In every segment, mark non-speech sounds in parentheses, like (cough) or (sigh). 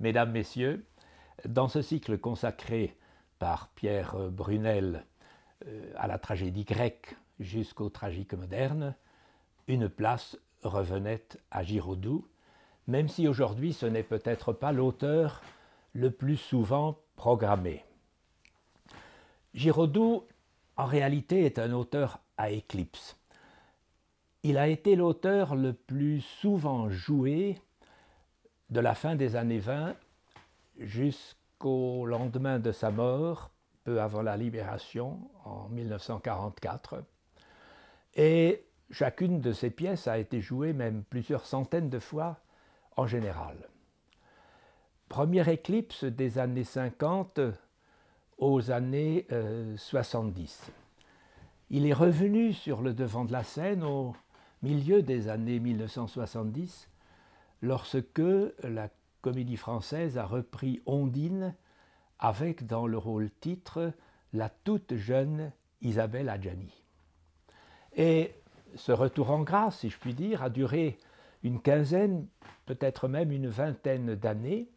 Mesdames, Messieurs, dans ce cycle consacré par Pierre Brunel euh, à la tragédie grecque jusqu'au tragique moderne, une place revenait à Giraudoux, même si aujourd'hui ce n'est peut-être pas l'auteur le plus souvent programmé. Giraudoux, en réalité, est un auteur à éclipse. Il a été l'auteur le plus souvent joué de la fin des années 20 jusqu'au lendemain de sa mort, peu avant la libération, en 1944. Et chacune de ces pièces a été jouée même plusieurs centaines de fois en général. Première éclipse des années 50 aux années 70. Euh, Il est revenu sur le devant de la scène au milieu des années 1970 lorsque la comédie française a repris Ondine avec dans le rôle titre la toute jeune Isabelle Adjani. Et ce retour en grâce, si je puis dire, a duré une quinzaine, peut-être même une vingtaine d'années.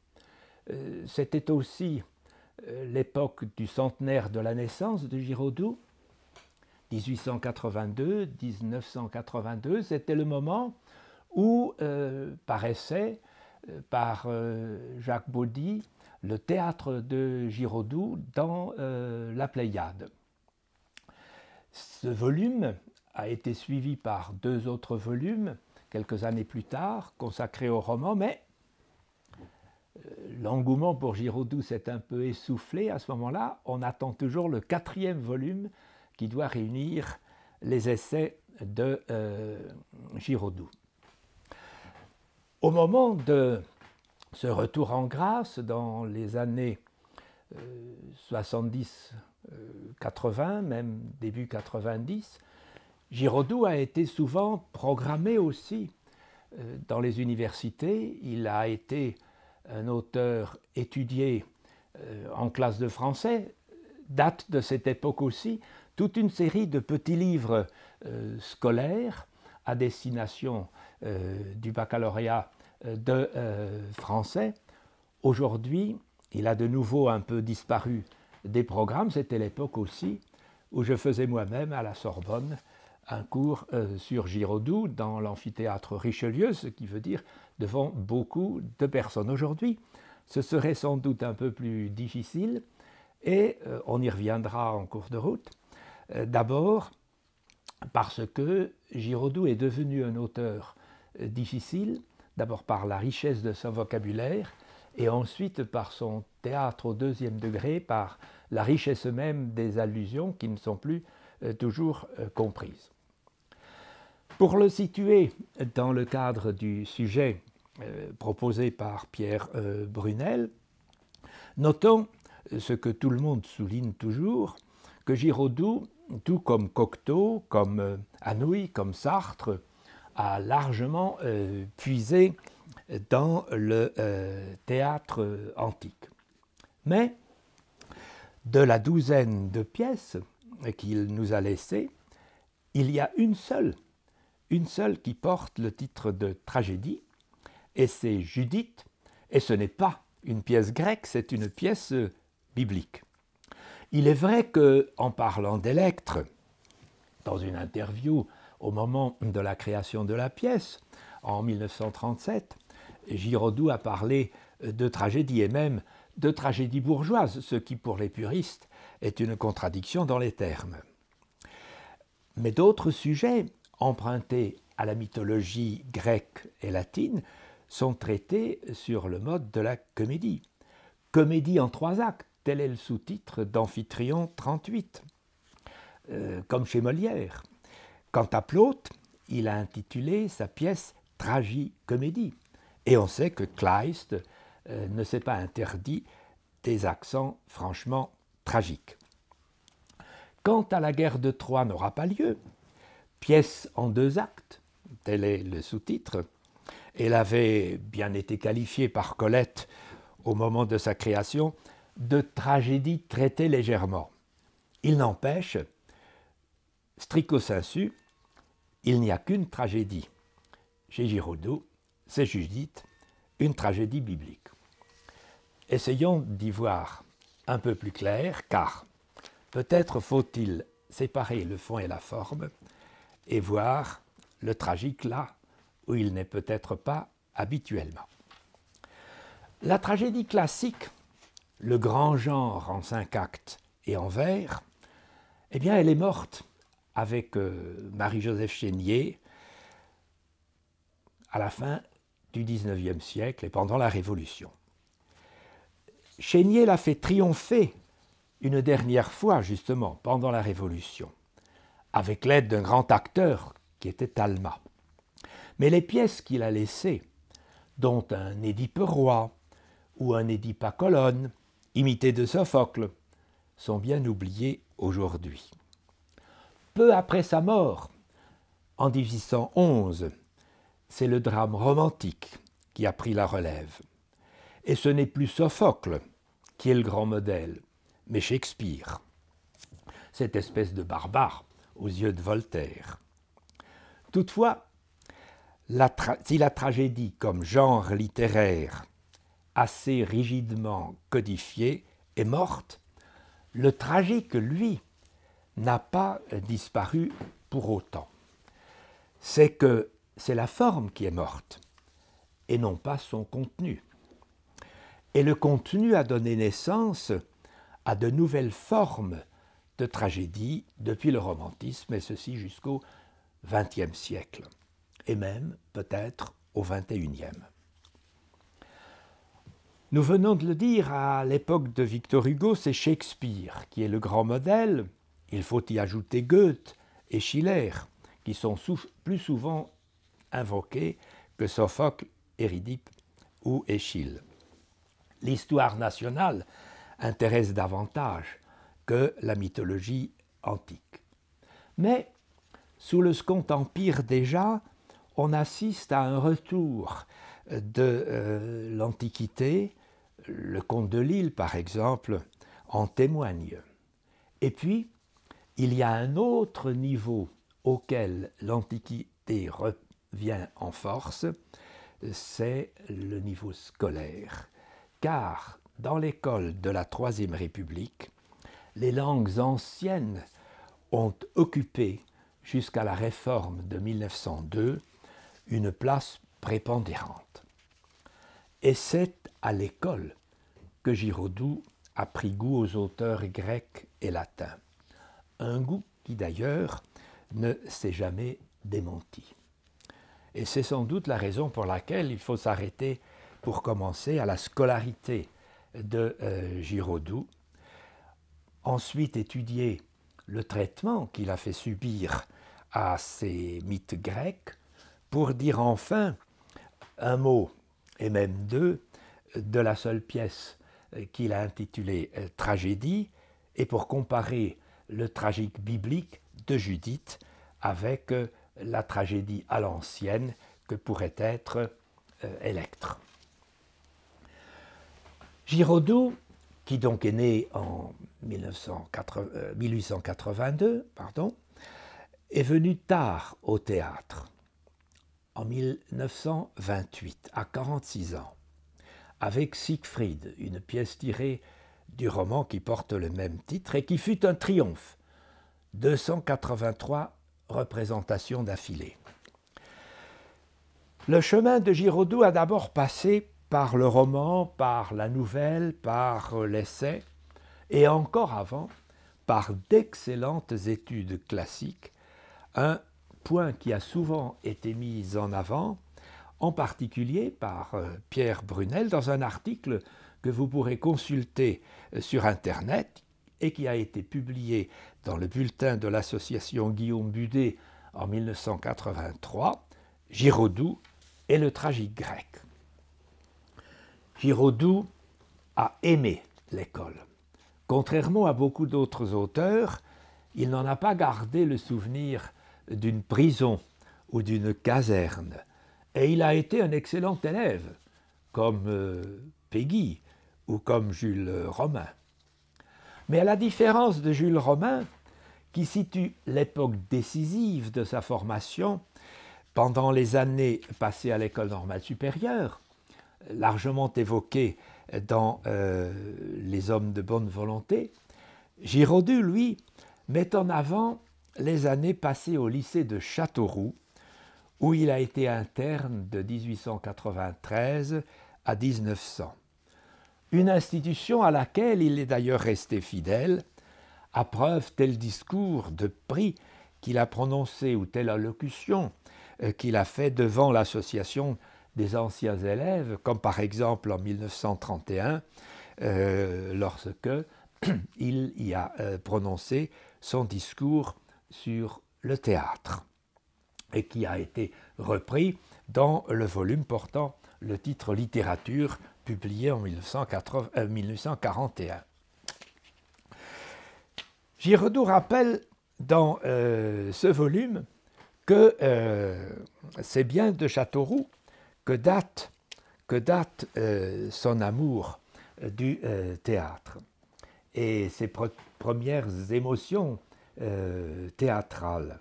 Euh, c'était aussi euh, l'époque du centenaire de la naissance de Giraudoux, 1882-1982. C'était le moment ou, euh, euh, par paraissait euh, par Jacques Baudy le théâtre de Giraudoux dans La Pléiade. Ce volume a été suivi par deux autres volumes quelques années plus tard consacrés au roman, mais l'engouement pour Giraudoux s'est un peu essoufflé à ce moment-là. On attend toujours le quatrième volume qui doit réunir les essais de Giraudoux. Au moment de ce retour en grâce dans les années 70, euh, 80, euh, même début 90, Giraudoux a été souvent programmé aussi euh, dans les universités. Il a été un auteur étudié en classe de français, date de cette époque aussi, toute une série de petits livres scolaires à destination du baccalauréat euh, de euh, français. Aujourd'hui, il a de nouveau un peu disparu des programmes. C'était l'époque aussi où je faisais moi-même à la Sorbonne un cours euh, sur Giraudoux dans l'amphithéâtre Richelieu, ce qui veut dire devant beaucoup de personnes. Aujourd'hui, ce serait sans doute un peu plus difficile et on y reviendra en cours de route. D'abord, parce que Giraudoux est devenu un auteur difficile d'abord par la richesse de son vocabulaire, et ensuite par son théâtre au deuxième degré, par la richesse même des allusions qui ne sont plus euh, toujours euh, comprises. Pour le situer dans le cadre du sujet euh, proposé par Pierre Brunel, notons ce que tout le monde souligne toujours, que Giraudoux, tout comme Cocteau, comme Anouilh, comme Sartre, a largement euh, puisé dans le euh, théâtre antique. Mais de la douzaine de pièces qu'il nous a laissées, il y a une seule, une seule qui porte le titre de tragédie, et c'est Judith, et ce n'est pas une pièce grecque, c'est une pièce biblique. Il est vrai que, en parlant d'Électre, dans une interview au moment de la création de la pièce, en 1937, Giraudoux a parlé de tragédie et même de tragédie bourgeoise, ce qui pour les puristes est une contradiction dans les termes. Mais d'autres sujets empruntés à la mythologie grecque et latine sont traités sur le mode de la comédie. Comédie en trois actes, tel est le sous-titre d'Amphitryon 38, euh, comme chez Molière. Quant à Plaut, il a intitulé sa pièce Tragie-comédie, Et on sait que Kleist euh, ne s'est pas interdit des accents franchement tragiques. Quant à la guerre de Troie n'aura pas lieu, pièce en deux actes, tel est le sous-titre, elle avait bien été qualifiée par Colette au moment de sa création de tragédie traitée légèrement. Il n'empêche, stricto il n'y a qu'une tragédie. Chez Giraudot, c'est Judith, une tragédie biblique. Essayons d'y voir un peu plus clair, car peut-être faut-il séparer le fond et la forme et voir le tragique là où il n'est peut-être pas habituellement. La tragédie classique, le grand genre en cinq actes et en vers, eh bien elle est morte avec euh, Marie-Joseph Chénier à la fin du XIXe siècle et pendant la Révolution. Chénier l'a fait triompher une dernière fois, justement, pendant la Révolution, avec l'aide d'un grand acteur qui était Talma. Mais les pièces qu'il a laissées, dont un Édipe roi ou un Édipe à colonne, imité de Sophocle, sont bien oubliées aujourd'hui peu après sa mort, en 1811. C'est le drame romantique qui a pris la relève. Et ce n'est plus Sophocle qui est le grand modèle, mais Shakespeare, cette espèce de barbare aux yeux de Voltaire. Toutefois, si la tragédie comme genre littéraire assez rigidement codifié est morte, le tragique, lui, n'a pas disparu pour autant. C'est que c'est la forme qui est morte et non pas son contenu. Et le contenu a donné naissance à de nouvelles formes de tragédie depuis le romantisme, et ceci jusqu'au XXe siècle, et même peut-être au XXIe. Nous venons de le dire, à l'époque de Victor Hugo, c'est Shakespeare qui est le grand modèle, il faut y ajouter Goethe et Schiller, qui sont plus souvent invoqués que Sophocle, Éridippe ou Échille. L'histoire nationale intéresse davantage que la mythologie antique. Mais, sous le Second Empire déjà, on assiste à un retour de euh, l'Antiquité, le comte de Lille par exemple en témoigne. Et puis, il y a un autre niveau auquel l'Antiquité revient en force, c'est le niveau scolaire. Car dans l'école de la Troisième République, les langues anciennes ont occupé jusqu'à la réforme de 1902 une place prépondérante. Et c'est à l'école que Giraudoux a pris goût aux auteurs grecs et latins un goût qui d'ailleurs ne s'est jamais démenti. Et c'est sans doute la raison pour laquelle il faut s'arrêter pour commencer à la scolarité de euh, Giraudoux, ensuite étudier le traitement qu'il a fait subir à ces mythes grecs, pour dire enfin un mot, et même deux, de la seule pièce qu'il a intitulée euh, Tragédie, et pour comparer le tragique biblique de Judith avec euh, la tragédie à l'ancienne que pourrait être Électre. Euh, Giraudoux, qui donc est né en 1882, euh, pardon, est venu tard au théâtre, en 1928, à 46 ans, avec Siegfried, une pièce tirée du roman qui porte le même titre et qui fut un triomphe. 283 représentations d'affilée. Le chemin de Giraudoux a d'abord passé par le roman, par la nouvelle, par l'essai, et encore avant, par d'excellentes études classiques, un point qui a souvent été mis en avant, en particulier par euh, Pierre Brunel dans un article que vous pourrez consulter euh, sur Internet et qui a été publié dans le bulletin de l'association Guillaume Budet en 1983, Giraudoux et le tragique grec. Giraudoux a aimé l'école. Contrairement à beaucoup d'autres auteurs, il n'en a pas gardé le souvenir d'une prison ou d'une caserne. Et il a été un excellent élève, comme euh, Peggy, comme Jules Romain. Mais à la différence de Jules Romain, qui situe l'époque décisive de sa formation pendant les années passées à l'école normale supérieure, largement évoquée dans euh, Les hommes de bonne volonté, Giraudoux, lui, met en avant les années passées au lycée de Châteauroux, où il a été interne de 1893 à 1900 une institution à laquelle il est d'ailleurs resté fidèle, à preuve tel discours de prix qu'il a prononcé ou telle allocution euh, qu'il a fait devant l'association des anciens élèves, comme par exemple en 1931, euh, lorsque (clears throat) il y a euh, prononcé son discours sur le théâtre, et qui a été repris dans le volume portant le titre Littérature publié en 1941. Giraudoux rappelle dans euh, ce volume que euh, c'est bien de Châteauroux que date, que date euh, son amour du théâtre et ses premières émotions théâtrales.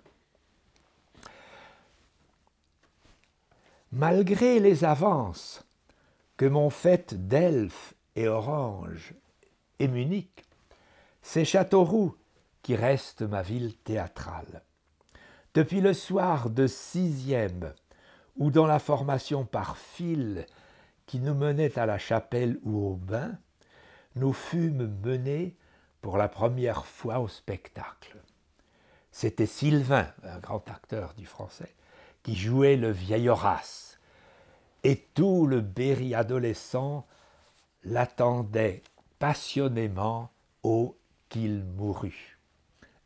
Malgré les avances que mon fait d'Elf et Orange et Munich, c'est Châteauroux qui reste ma ville théâtrale. Depuis le soir de sixième, ou dans la formation par fil qui nous menait à la chapelle ou au bain, nous fûmes menés pour la première fois au spectacle. C'était Sylvain, un grand acteur du français, qui jouait le vieil Horace. Et tout le Berry adolescent l'attendait passionnément au qu'il mourut.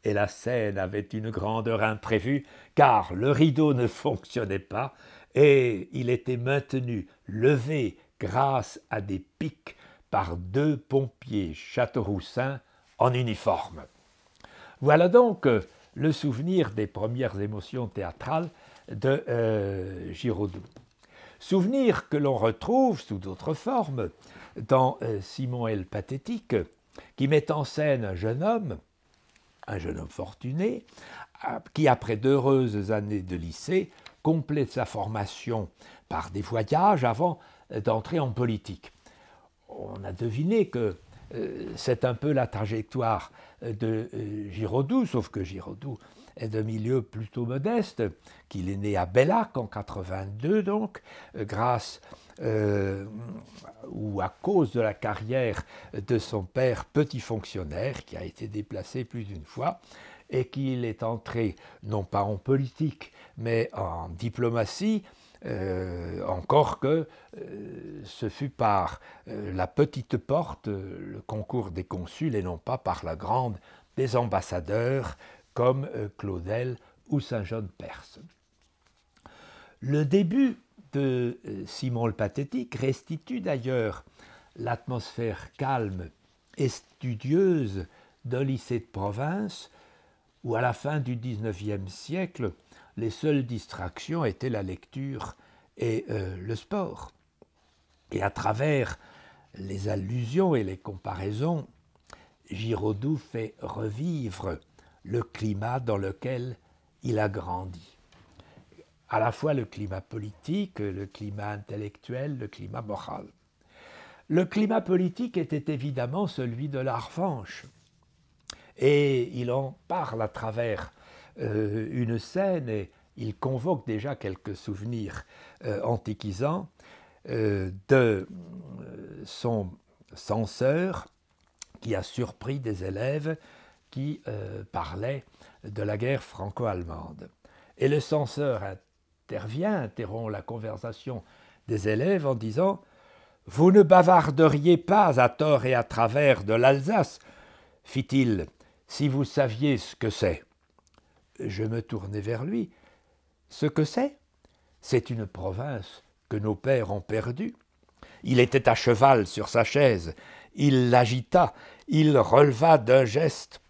Et la scène avait une grandeur imprévue, car le rideau ne fonctionnait pas, et il était maintenu levé grâce à des pics par deux pompiers châteauroussins en uniforme. Voilà donc euh, le souvenir des premières émotions théâtrales de euh, Giraudoux. Souvenir que l'on retrouve sous d'autres formes dans euh, Simon et le Pathétique, qui met en scène un jeune homme, un jeune homme fortuné, qui après d'heureuses années de lycée complète sa formation par des voyages avant d'entrer en politique. On a deviné que euh, c'est un peu la trajectoire de euh, Giraudoux, sauf que Giraudoux est d'un milieu plutôt modeste, qu'il est né à Bellac en 82 donc, euh, grâce euh, ou à cause de la carrière de son père petit fonctionnaire qui a été déplacé plus d'une fois et qu'il est entré non pas en politique mais en diplomatie euh, encore que ce fut par la petite porte, le concours des consuls, et non pas par la grande des ambassadeurs, comme euh, Claudel ou Saint Jean de Perse. Le début de euh, Simon le Pathétique restitue d'ailleurs l'atmosphère calme et studieuse d'un lycée de province où à la fin du XIXe siècle, les seules distractions étaient la lecture et euh, le sport. Et à travers les allusions et les comparaisons, Giraudoux fait revivre le climat dans lequel il a grandi. À la fois le climat politique, le climat intellectuel, le climat moral. Le climat politique était évidemment celui de la revanche. Et il en parle à travers euh, une scène et il convoque déjà quelques souvenirs euh, antiquisants euh, de son censeur qui a surpris des élèves qui euh, parlait de la guerre franco-allemande. Et le censeur intervient, interrompt la conversation des élèves en disant Vous ne bavarderiez pas à tort et à travers de l'Alsace, fit-il, si vous saviez ce que c'est. Je me tournai vers lui. Ce que c'est C'est une province que nos pères ont perdue. Il était à cheval sur sa chaise, il l'agita, il releva d'un geste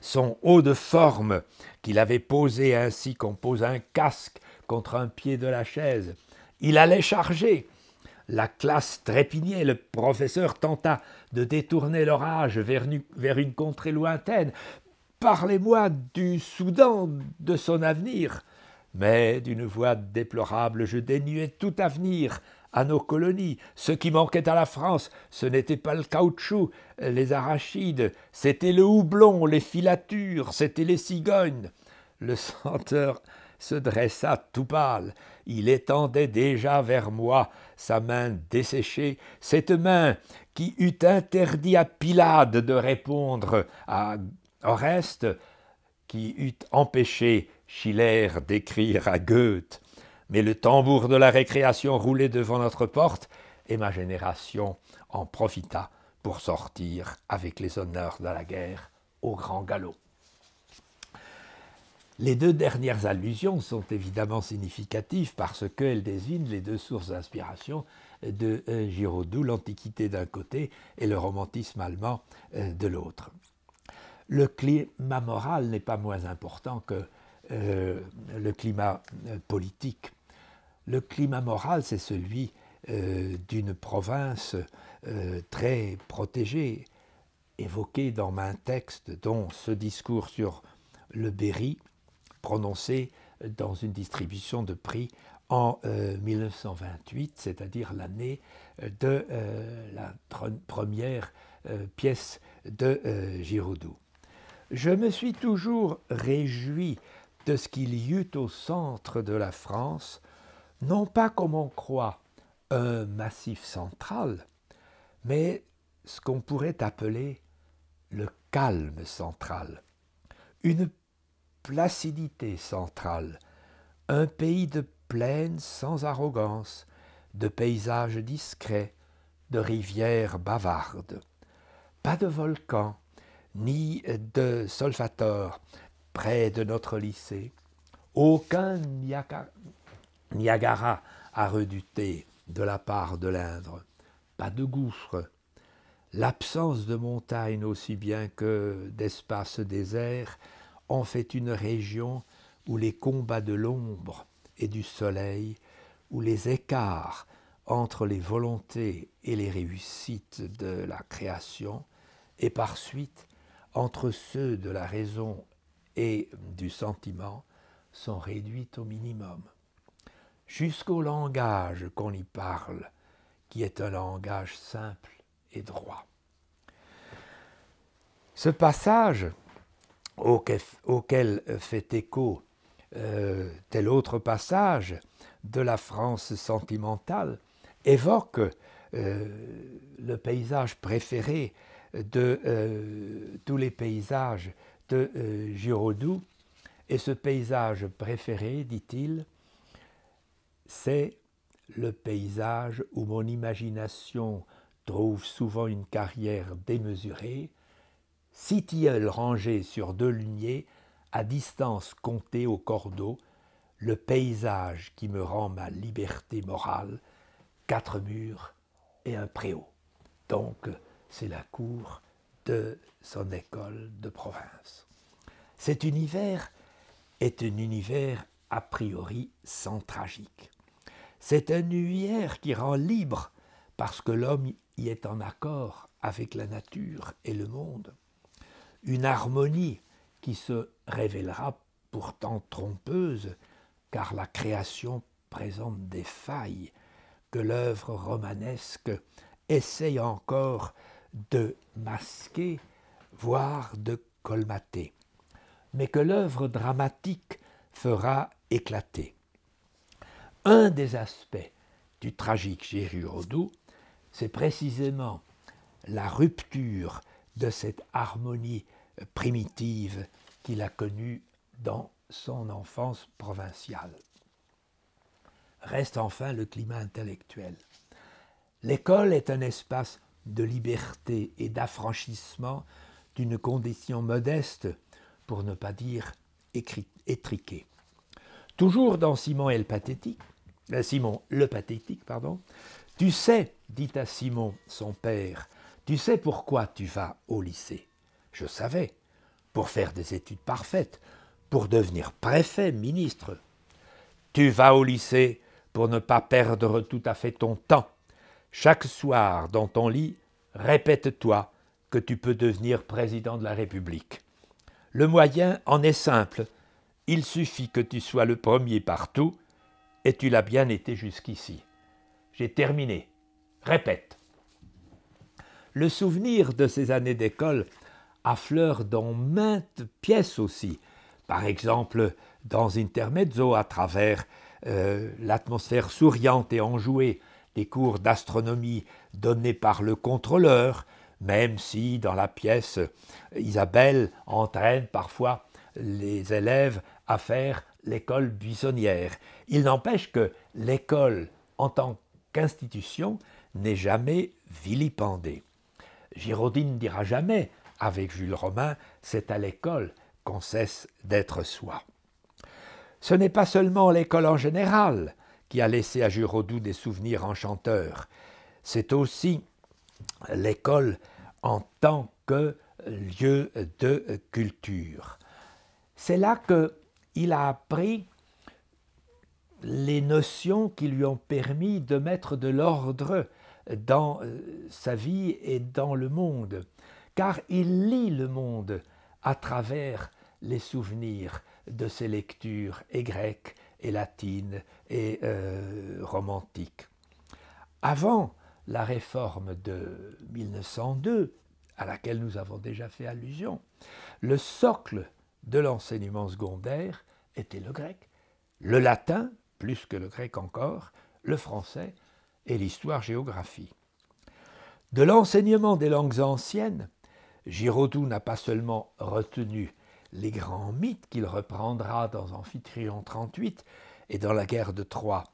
son haut de forme, qu'il avait posé ainsi qu'on pose un casque contre un pied de la chaise. Il allait charger. La classe trépignait, le professeur tenta de détourner l'orage vers, une contrée lointaine. Parlez-moi du Soudan, de son avenir. Mais d'une voix déplorable, je dénuais tout avenir, à nos colonies. Ce qui manquait à la France, ce n'était pas le caoutchouc, les arachides, c'était le houblon, les filatures, c'était les cigognes. Le senteur se dressa tout pâle. Il étendait déjà vers moi sa main desséchée, cette main qui eût interdit à Pilade de répondre à Oreste, qui eût empêché Schiller d'écrire à Goethe mais le tambour de la récréation roulait devant notre porte, et ma génération en profita pour sortir avec les honneurs de la guerre au grand galop. Les deux dernières allusions sont évidemment significatives parce qu'elles désignent les deux sources d'inspiration de euh, Giraudoux, l'Antiquité d'un côté et le romantisme allemand euh, de l'autre. Le climat moral n'est pas moins important que euh, le climat politique le climat moral, c'est celui euh, d'une province euh, très protégée, évoquée dans un texte dont ce discours sur le Berry, prononcé dans une distribution de prix en 1928, euh, c'est-à-dire l'année de la première pièce de Giraudoux. Je me suis toujours réjoui de ce qu'il y eut au centre de la France non pas comme on croit un massif central, mais ce qu'on pourrait appeler le calme central, une placidité centrale, un pays de plaine sans arrogance, de paysages discrets, de rivières bavardes. Pas de volcan, ni de solvator près de notre lycée. Aucun Niagara a redouté de la part de l'Indre. Pas de gouffre, l'absence de montagnes aussi bien que d'espaces déserts en fait une région où les combats de l'ombre et du soleil, où les écarts entre les volontés et les réussites de la création, et par suite entre ceux de la raison et du sentiment, sont réduits au minimum jusqu'au langage qu'on y parle, qui est un langage simple et droit. Ce passage, auquel fait écho euh, tel autre passage de la France sentimentale, évoque euh, le paysage préféré de euh, tous les paysages de Giraudoux, et ce paysage préféré, dit-il, c'est le paysage où mon imagination trouve souvent une carrière démesurée, six rangé rangés sur deux luniers, à distance comptée au cordeau, le paysage qui me rend ma liberté morale, quatre murs et un préau. Donc, c'est la cour de son école de province. Cet univers est un univers a priori sans tragique. C'est un nuire qui rend libre parce que l'homme y est en accord avec la nature et le monde. Une harmonie qui se révélera pourtant trompeuse, car la création présente des failles que l'œuvre romanesque essaye encore de masquer, voire de colmater, mais que l'œuvre dramatique fera éclater. Un des aspects du tragique Rodoux, c'est précisément la rupture de cette harmonie euh, primitive qu'il a connue dans son enfance provinciale. Reste enfin le climat intellectuel. L'école est un espace de liberté et d'affranchissement d'une condition modeste, pour ne pas dire étriquée. Toujours dans Simon et le pathétique, euh, Simon le pathétique, pardon. Tu sais, dit à Simon son père, tu sais pourquoi tu vas au lycée Je savais, pour faire des études parfaites, pour devenir préfet, ministre. Tu vas au lycée pour ne pas perdre tout à fait ton temps. Chaque soir, dans ton lit, répète-toi que tu peux devenir président de la République. Le moyen en est simple. Il suffit que tu sois le premier partout et tu l'as bien été jusqu'ici. J'ai terminé. Répète. Le souvenir de ces années d'école affleure dans maintes pièces aussi, par exemple dans Intermezzo à travers euh, l'atmosphère souriante et enjouée des cours d'astronomie donnés par le contrôleur, même si dans la pièce Isabelle entraîne parfois les élèves à faire l'école buissonnière. Il n'empêche que l'école, en tant qu'institution, n'est jamais vilipendée. Giraudine dira jamais, avec Jules Romain, c'est à l'école qu'on cesse d'être soi. Ce n'est pas seulement l'école en général qui a laissé à Giraudoux des souvenirs enchanteurs, c'est aussi l'école en tant que lieu de culture. C'est là que il a appris les notions qui lui ont permis de mettre de l'ordre dans euh, sa vie et dans le monde, car il lit le monde à travers les souvenirs de ses lectures et grecques et latines et euh, romantiques. Avant la réforme de 1902, à laquelle nous avons déjà fait allusion, le socle de l'enseignement secondaire était le grec, le latin, plus que le grec encore, le français et l'histoire-géographie. De l'enseignement des langues anciennes, Giraudoux n'a pas seulement retenu les grands mythes qu'il reprendra dans Amphitryon 38 et dans la guerre de Troie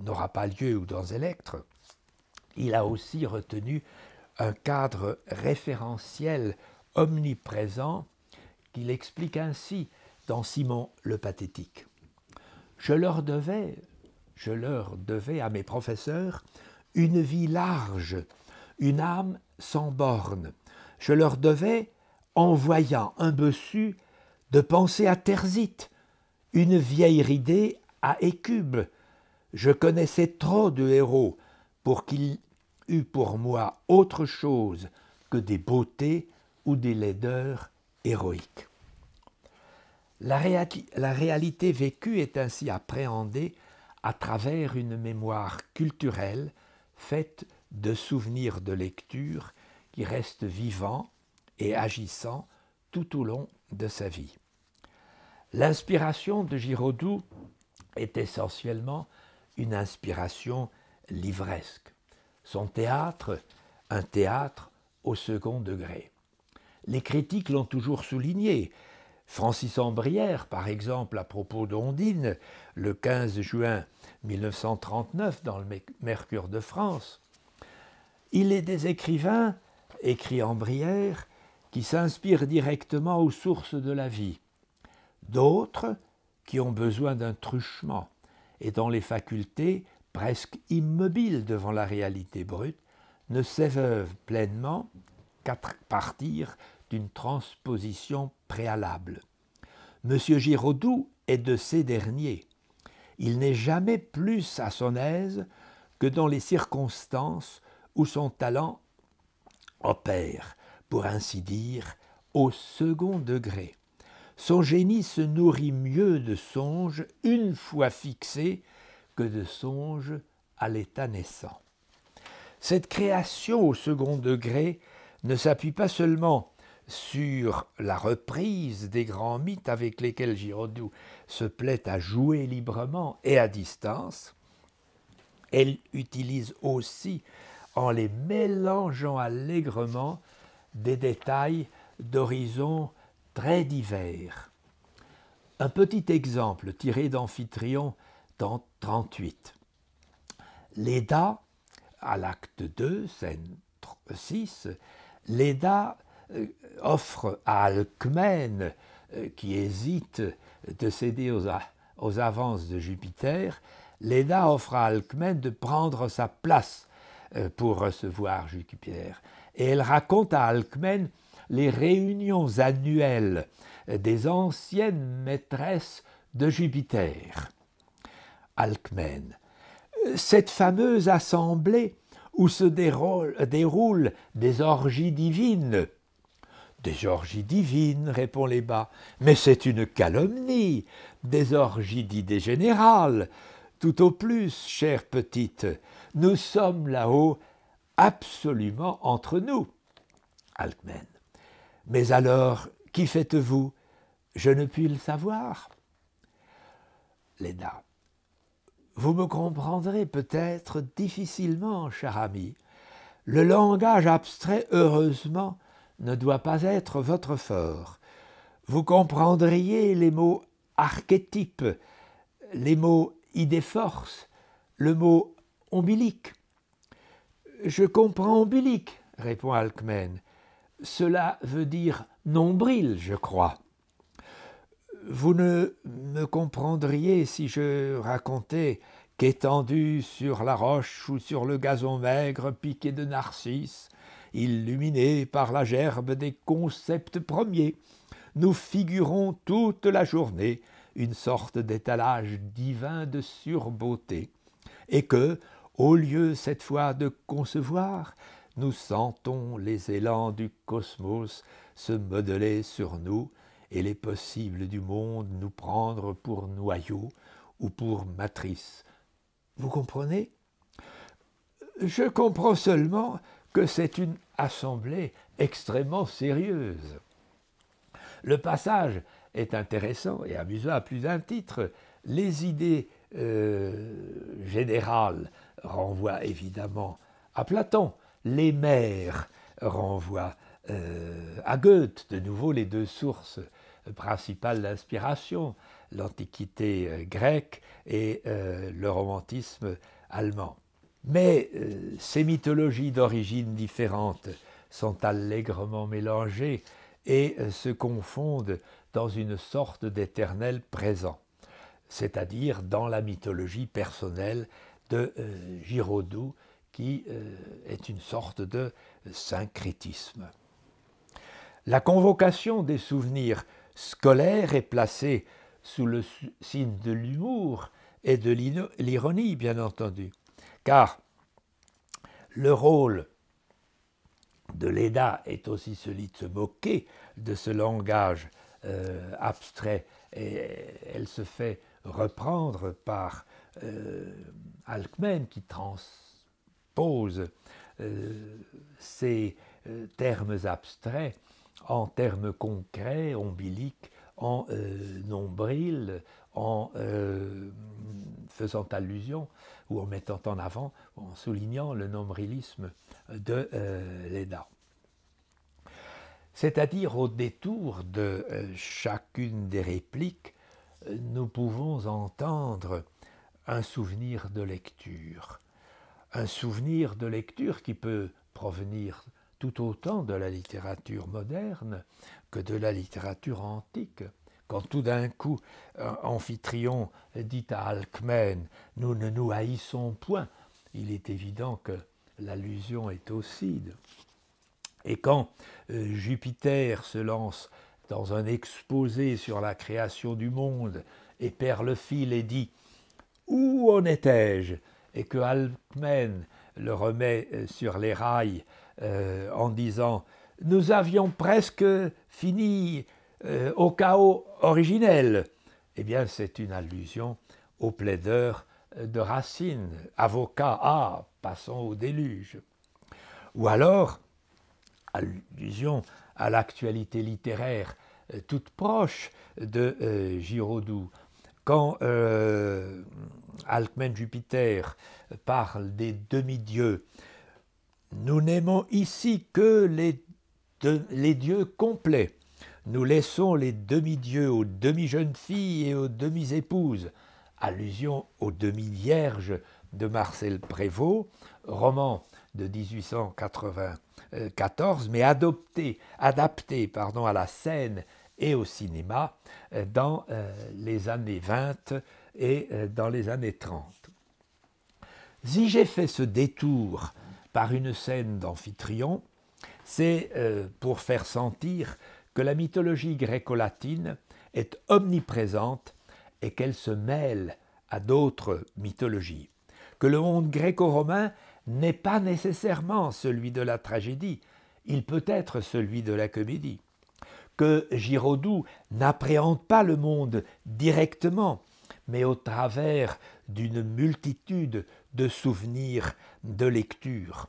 n'aura pas lieu ou dans Électre, il a aussi retenu un cadre référentiel omniprésent qu'il explique ainsi dans Simon le Pathétique. Je leur devais, je leur devais à mes professeurs une vie large, une âme sans bornes. Je leur devais, en voyant un bossu, de penser à Terzite, une vieille ridée à Écube. Je connaissais trop de héros pour qu'il eût pour moi autre chose que des beautés ou des laideurs héroïque. La, la, réalité vécue est ainsi appréhendée à travers une mémoire culturelle faite de souvenirs de lecture qui restent vivants et agissant tout au long de sa vie. L'inspiration de Giraudoux est essentiellement une inspiration livresque. Son théâtre, un théâtre au second degré. Les critiques l'ont toujours souligné. Francis Ambrière, par exemple, à propos d'Ondine, le 15 juin 1939 dans le Mercure de France, il est des écrivains, écrit Ambrière, qui s'inspirent directement aux sources de la vie. D'autres qui ont besoin d'un truchement et dont les facultés, presque immobiles devant la réalité brute, ne s'éveuvent pleinement qu'à partir une transposition préalable. M. Giraudoux est de ces derniers. Il n'est jamais plus à son aise que dans les circonstances où son talent opère, pour ainsi dire, au second degré. Son génie se nourrit mieux de songes une fois fixés que de songes à l'état naissant. Cette création au second degré ne s'appuie pas seulement sur la reprise des grands mythes avec lesquels Giraudoux se plaît à jouer librement et à distance, elle utilise aussi, en les mélangeant allègrement, des détails d'horizons très divers. Un petit exemple tiré d'Amphitryon dans 38. Léda, à l'acte 2, scène 6, Léda euh, offre à Alcmène, euh, qui hésite de céder aux, avances de Jupiter, Léda offre à Alcmen de prendre sa place euh, pour recevoir Jupiter. Et elle raconte à Alcmène les réunions annuelles des anciennes maîtresses de Jupiter. Alcmène. Cette fameuse assemblée où se déroulent des orgies divines, des orgies divines, répond les bas. Mais c'est une calomnie. Des orgies d'idées générales. Tout au plus, chère petite, nous sommes là-haut absolument entre nous. Alcmen. Mais alors, qui faites-vous Je ne puis le savoir. Léna. Vous me comprendrez peut-être difficilement, cher ami. Le langage abstrait, heureusement, ne doit pas être votre fort. Vous comprendriez les mots archétype », les mots idée force, le mot ombilique. Je comprends ombilique, répond Alkmen. Cela veut dire nombril, je crois. Vous ne me comprendriez si je racontais qu'étendu sur la roche ou sur le gazon maigre piqué de narcisses, illuminés par la gerbe des concepts premiers, nous figurons toute la journée une sorte d'étalage divin de surbeauté, et que, au lieu cette fois de concevoir, nous sentons les élans du cosmos se modeler sur nous et les possibles du monde nous prendre pour noyaux ou pour matrices. Vous comprenez Je comprends seulement que c'est une assemblée extrêmement sérieuse. Le passage est intéressant et amusant à plus d'un titre. Les idées euh, générales renvoient évidemment à Platon, les mères renvoient euh, à Goethe, de nouveau les deux sources principales d'inspiration, l'antiquité euh, grecque et le romantisme allemand. Mais euh, ces mythologies d'origines différentes sont allègrement mélangées et euh, se confondent dans une sorte d'éternel présent, c'est-à-dire dans la mythologie personnelle de euh, Giraudoux, qui est une sorte de syncrétisme. La convocation des souvenirs scolaires est placée sous le signe de l'humour et de l'ironie, bien entendu car le rôle de l'EDA est aussi celui de se moquer de ce langage euh, abstrait et elle se fait reprendre par euh, Alcmen qui transpose euh, ces euh, termes abstraits en termes concrets, ombiliques, en nombril, en faisant allusion ou en mettant en avant ou en soulignant le nombrilisme de euh, C'est-à-dire au détour de euh, chacune des répliques, nous pouvons entendre un souvenir de lecture, un souvenir de lecture qui peut provenir tout autant de la littérature moderne que de la littérature antique quand tout d'un coup euh, Amphitryon dit à Alcmène Nous ne nous haïssons point, il est évident que l'allusion est ocide. Et quand euh, Jupiter se lance dans un exposé sur la création du monde et perd le fil et dit Où en étais-je et que Alcmène le remet euh, sur les rails en disant Nous avions presque fini euh, au chaos originel Eh bien, c'est une allusion au plaideur de Racine, avocat ah, passons au déluge. Ou alors, allusion à l'actualité littéraire euh, toute proche de euh, Giraudoux. Quand Alcmen Jupiter parle des demi-dieux, nous n'aimons ici que les, les dieux complets nous laissons les demi-dieux aux demi-jeunes filles et aux demi-épouses, allusion aux demi-vierges de Marcel Prévost, roman de 1894, mais adopté, adapté pardon, à la scène et au cinéma euh, euh, euh, dans les années 20 et dans les années 30. Si j'ai fait ce détour par une scène d'Amphitryon, c'est pour faire sentir que la mythologie gréco-latine est omniprésente et qu'elle se mêle à d'autres mythologies, que le monde gréco-romain n'est pas nécessairement celui de la tragédie, il peut être celui de la comédie, que Giraudoux n'appréhende pas le monde directement, mais au travers d'une multitude de souvenirs, de lectures.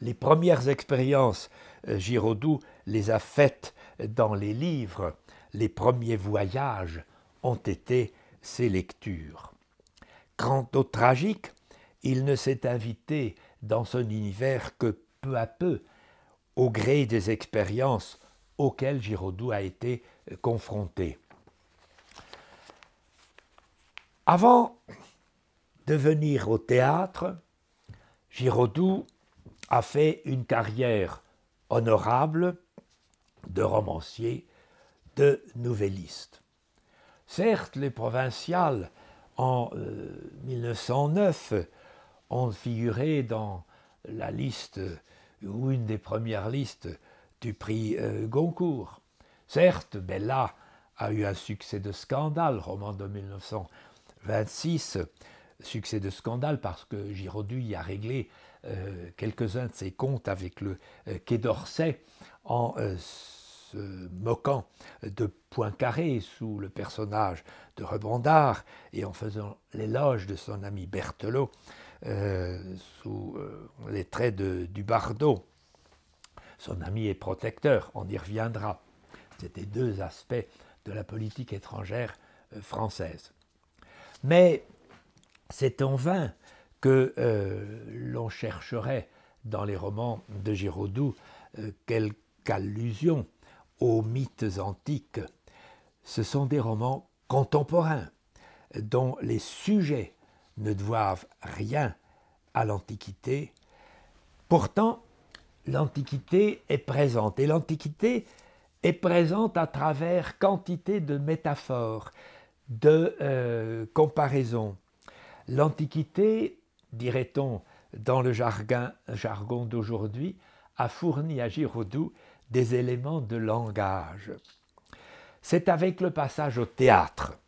Les premières expériences, euh, Giraudoux les a faites dans les livres, les premiers voyages ont été ses lectures. Quant au tragique, il ne s'est invité dans son univers que peu à peu, au gré des expériences auxquelles Giraudoux a été euh, confronté. Avant de venir au théâtre, Giraudoux a fait une carrière honorable de romancier, de nouvelliste. Certes, les provinciales, en 1909, euh, ont figuré dans la liste ou une des premières listes du prix euh, Goncourt. Certes, Bella a eu un succès de scandale, roman de 1926, succès de scandale parce que Giraudoux y a réglé euh, quelques-uns de ses contes avec le euh, Quai d'Orsay en euh, se moquant de Poincaré sous le personnage de Rebondard et en faisant l'éloge de son ami Berthelot sous les traits de, du Son ami et protecteur, on y reviendra. C'était deux aspects de la politique étrangère française. Mais c'est en vain que euh, l'on chercherait dans les romans de Giraudoux quelques euh, quelque allusion aux mythes antiques. Ce sont des romans contemporains dont les sujets ne doivent rien à l'Antiquité. Pourtant, l'Antiquité est présente et l'Antiquité est présente à travers quantité de métaphores, de euh, comparaisons. L'Antiquité dirait-on dans le jargon, jargon d'aujourd'hui, a fourni à Giraudoux des éléments de langage. C'est avec le passage au théâtre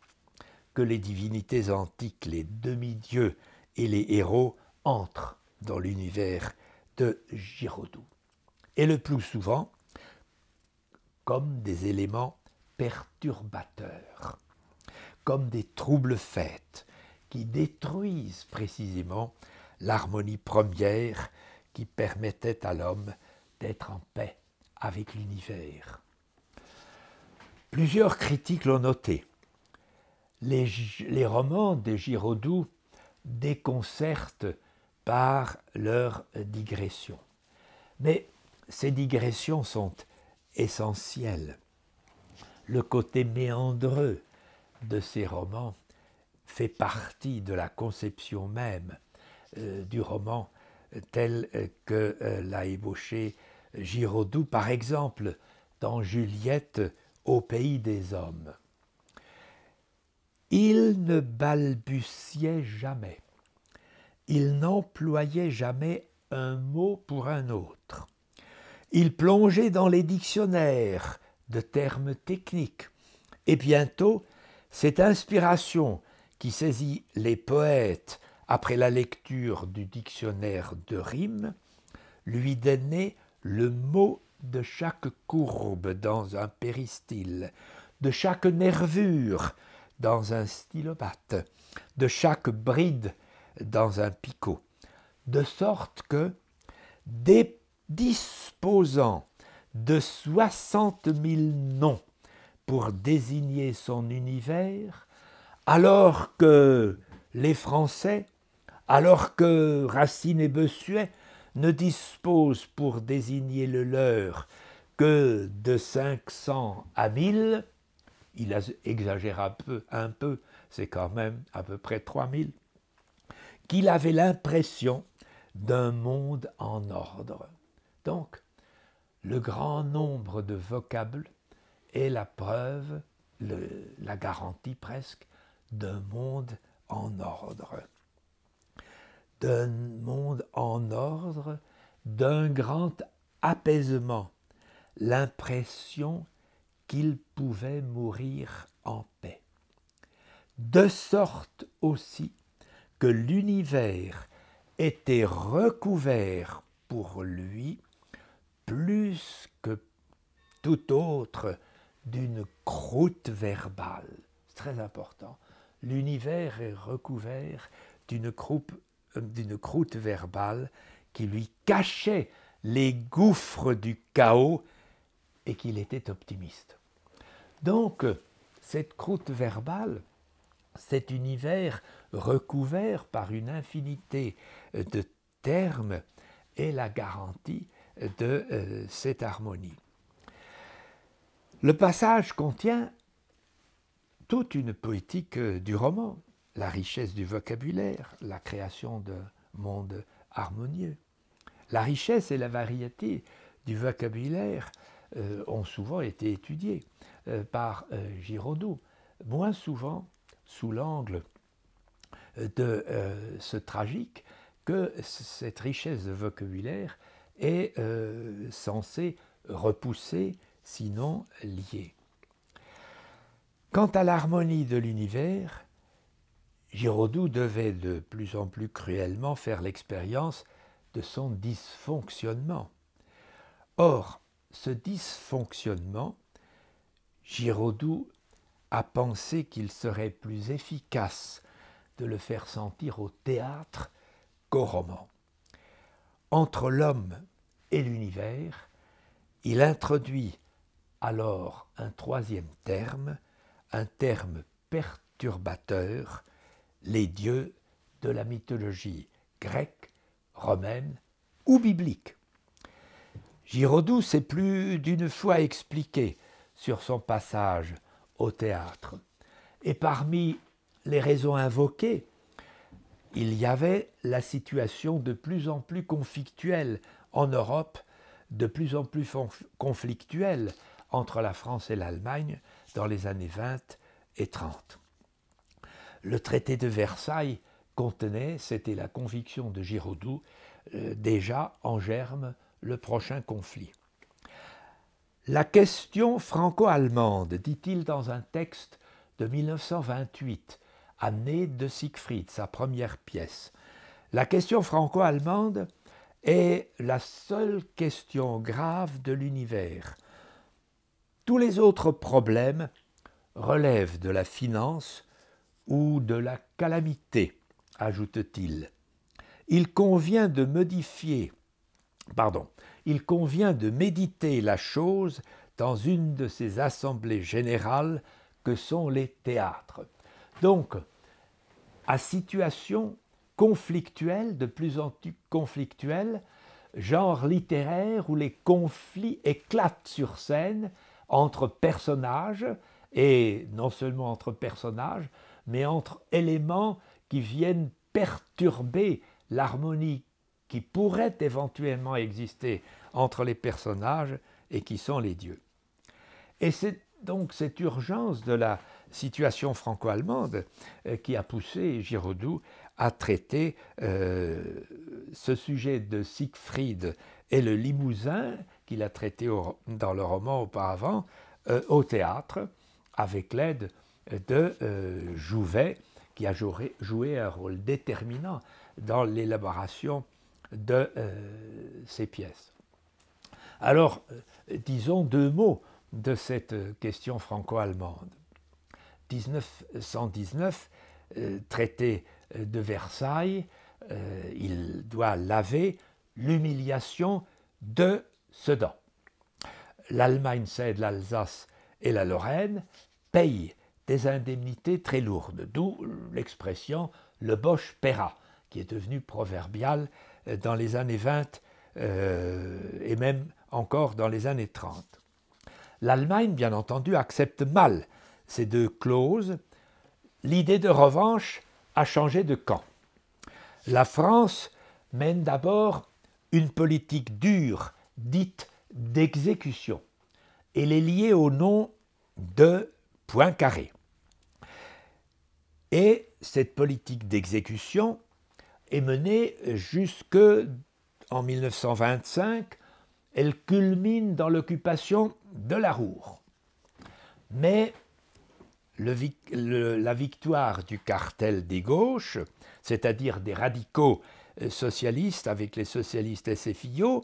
que les divinités antiques, les demi-dieux et les héros entrent dans l'univers de Giraudoux. Et le plus souvent, comme des éléments perturbateurs, comme des troubles fêtes, qui détruisent précisément l'harmonie première qui permettait à l'homme d'être en paix avec l'univers. Plusieurs critiques l'ont noté. Les, romans de Giraudoux déconcertent par leurs digressions. Mais ces digressions sont essentielles. Le côté méandreux de ces romans fait partie de la conception même euh, du roman euh, tel euh, que l'a ébauché Giraudoux, par exemple, dans Juliette au pays des hommes. Il ne balbutiait jamais, il n'employait jamais un mot pour un autre. Il plongeait dans les dictionnaires de termes techniques, et bientôt cette inspiration qui saisit les poètes après la lecture du dictionnaire de rimes, lui donnait le mot de chaque courbe dans un péristyle, de chaque nervure dans un stylobate, de chaque bride dans un picot, de sorte que, disposant de soixante mille noms pour désigner son univers, alors que les Français, alors que Racine et Bessuet ne disposent pour désigner le leur que de 500 à 1000, il exagère un peu, peu c'est quand même à peu près 3000, qu'il avait l'impression d'un monde en ordre. Donc, le grand nombre de vocables est la preuve, la garantie presque, d'un monde en ordre. D'un monde en ordre, d'un grand apaisement, l'impression qu'il pouvait mourir en paix. De sorte aussi que l'univers était recouvert pour lui plus que tout autre d'une croûte verbale. C'est très important l'univers est recouvert euh, d'une croûte verbale qui lui cachait les gouffres du chaos et qu'il était optimiste. Donc, cette croûte verbale, cet univers recouvert par une infinité euh, de termes, est la garantie de euh, cette harmonie. Le passage contient toute une poétique euh, du roman, la richesse du vocabulaire, la création d'un monde harmonieux. La richesse et la variété du vocabulaire euh, ont souvent été étudiées euh, par Giraudoux, moins souvent sous l'angle de ce tragique que cette richesse de vocabulaire est censée repousser, sinon lier. Quant à l'harmonie de l'univers, Giraudoux devait de plus en plus cruellement faire l'expérience de son dysfonctionnement. Or, ce dysfonctionnement, Giraudoux a pensé qu'il serait plus efficace de le faire sentir au théâtre qu'au roman. Entre l'homme et l'univers, il introduit alors un troisième terme, un terme perturbateur, les dieux de la mythologie grecque, romaine ou biblique. Giraudoux s'est plus d'une fois expliqué sur son passage au théâtre. Et parmi les raisons invoquées, il y avait la situation de plus en plus conflictuelle en Europe, de plus en plus conflictuelle entre la France et l'Allemagne dans les années 20 et 30. Le traité de Versailles contenait, c'était la conviction de Giraudoux, euh, déjà en germe le prochain conflit. La question franco-allemande, dit-il dans un texte de 1928, année de Siegfried, sa première pièce, la question franco-allemande est la seule question grave de l'univers. Tous les autres problèmes relèvent de la finance ou de la calamité, ajoute-t-il. Il convient de modifier, pardon, il convient de méditer la chose dans une de ces assemblées générales que sont les théâtres. Donc, à situation conflictuelle, de plus en plus conflictuelle, genre littéraire où les conflits éclatent sur scène entre personnages, et non seulement entre personnages, mais entre éléments qui viennent perturber l'harmonie qui pourrait éventuellement exister entre les personnages et qui sont les dieux. Et c'est donc cette urgence de la situation franco-allemande euh, qui a poussé Giraudoux à traiter euh, ce sujet de Siegfried et le Limousin qu'il a traité dans le roman auparavant, euh, au théâtre, avec l'aide de euh, Jouvet, qui a joué, un rôle déterminant dans l'élaboration de euh, ces pièces. Alors, disons deux mots de cette question franco-allemande. 1919, traité de Versailles, il doit laver l'humiliation de Sedan. L'Allemagne cède l'Alsace et la Lorraine, paye des indemnités très lourdes, d'où l'expression le Bosch paiera, qui est devenue proverbiale euh, dans les années 20 euh, et même encore dans les années 30. L'Allemagne, bien entendu, accepte mal ces deux clauses. L'idée de revanche a changé de camp. La France mène d'abord une politique dure dite d'exécution. Elle est liée au nom de Poincaré. Et cette politique d'exécution est menée jusque en 1925. Elle culmine dans l'occupation de la Roure. Mais la victoire du cartel des gauches, c'est-à-dire des radicaux euh, socialiste avec les socialistes et ses SFIO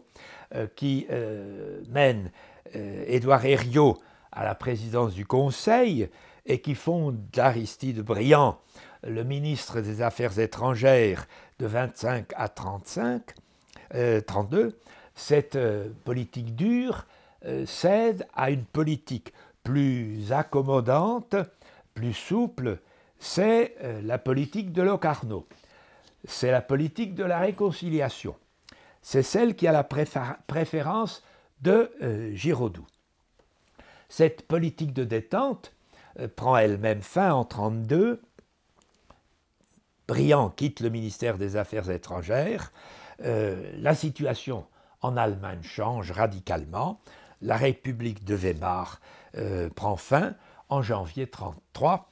euh, qui euh, mènent Édouard Herriot à la présidence du Conseil et qui font d'Aristide Briand le ministre des Affaires étrangères de 25 à 35, 32, cette politique dure cède à une politique plus accommodante, plus souple, c'est la politique de Locarno c'est la politique de la réconciliation. C'est celle qui a la préférence de euh, Giraudoux. Cette politique de détente euh, prend elle-même fin en 1932. Briand quitte le ministère des Affaires étrangères. Euh, la situation en Allemagne change radicalement. La République de Weimar prend fin en janvier 1933.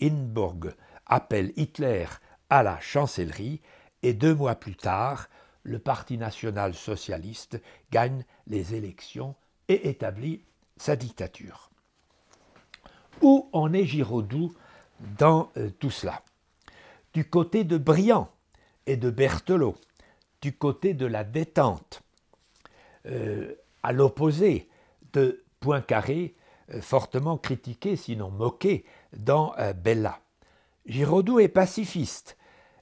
Hindenburg appelle Hitler à la chancellerie et deux mois plus tard, le Parti national socialiste gagne les élections et établit sa dictature. Où en est Giraudoux dans euh, tout cela Du côté de Briand et de Berthelot, du côté de la détente, euh, à l'opposé de Poincaré, euh, fortement critiqué, sinon moqué, dans Bella. Giraudoux est pacifiste,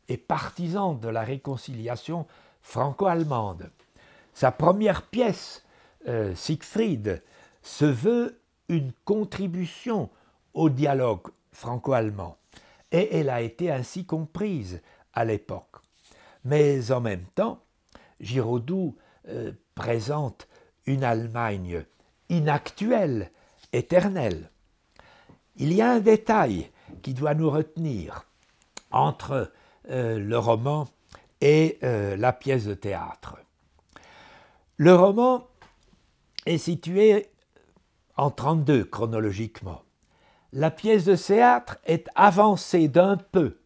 et partisan de la réconciliation franco-allemande. Sa première pièce, euh, Siegfried, se veut une contribution au dialogue franco-allemand, et elle a été ainsi comprise à l'époque. Mais en même temps, Giraudoux euh, présente une Allemagne inactuelle, éternelle. Il y a un détail qui doit nous retenir entre euh, le roman et euh, la pièce de théâtre. Le roman est situé en 32 chronologiquement. La pièce de théâtre est avancée d'un peu,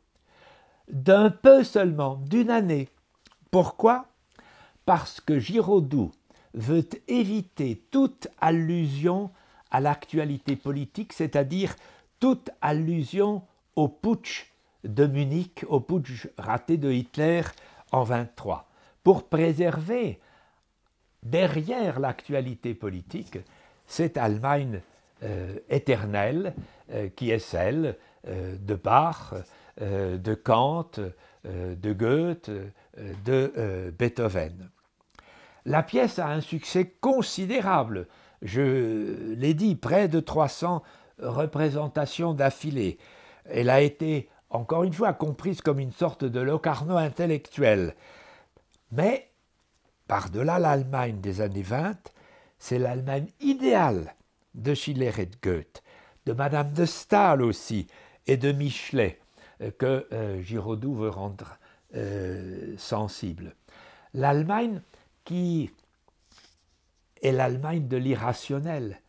d'un peu seulement, d'une année. Pourquoi Parce que Giraudoux veut éviter toute allusion à l'actualité politique, c'est-à-dire toute allusion au putsch de Munich au putsch raté de Hitler en 23, pour préserver derrière l'actualité politique cette Allemagne euh, éternelle euh, qui est celle euh, de Bach, de Kant, de Goethe, de Beethoven. La pièce a un succès considérable, je l'ai dit, près de 300 représentations d'affilée. Elle a été encore une fois comprise comme une sorte de Locarno intellectuel. Mais, par-delà l'Allemagne des années 20, c'est l'Allemagne idéale de Schiller et de Goethe, de Madame de Stahl aussi, et de Michelet, euh, que euh, Giraudoux veut rendre euh, sensible. L'Allemagne qui est l'Allemagne de l'irrationnel,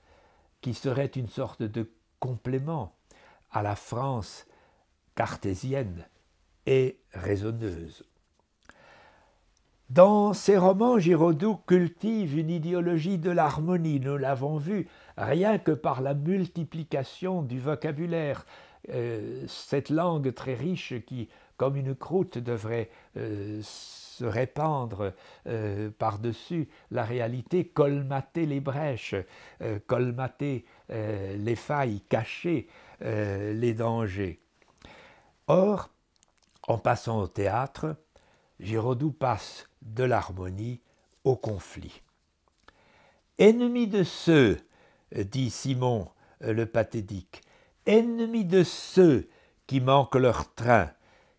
qui serait une sorte de complément à la France cartésienne et raisonneuse. Dans ses romans, Giraudoux cultive une idéologie de l'harmonie, nous l'avons vu, rien que par la multiplication du vocabulaire, euh, cette langue très riche qui, comme une croûte, devrait euh, se répandre euh, par-dessus la réalité, colmater les brèches, colmater les failles, cacher les dangers. Or, en passant au théâtre, Giraudoux passe de l'harmonie au conflit. Ennemi de ceux, dit Simon euh, le Pathédique, ennemi de ceux qui manquent leur train,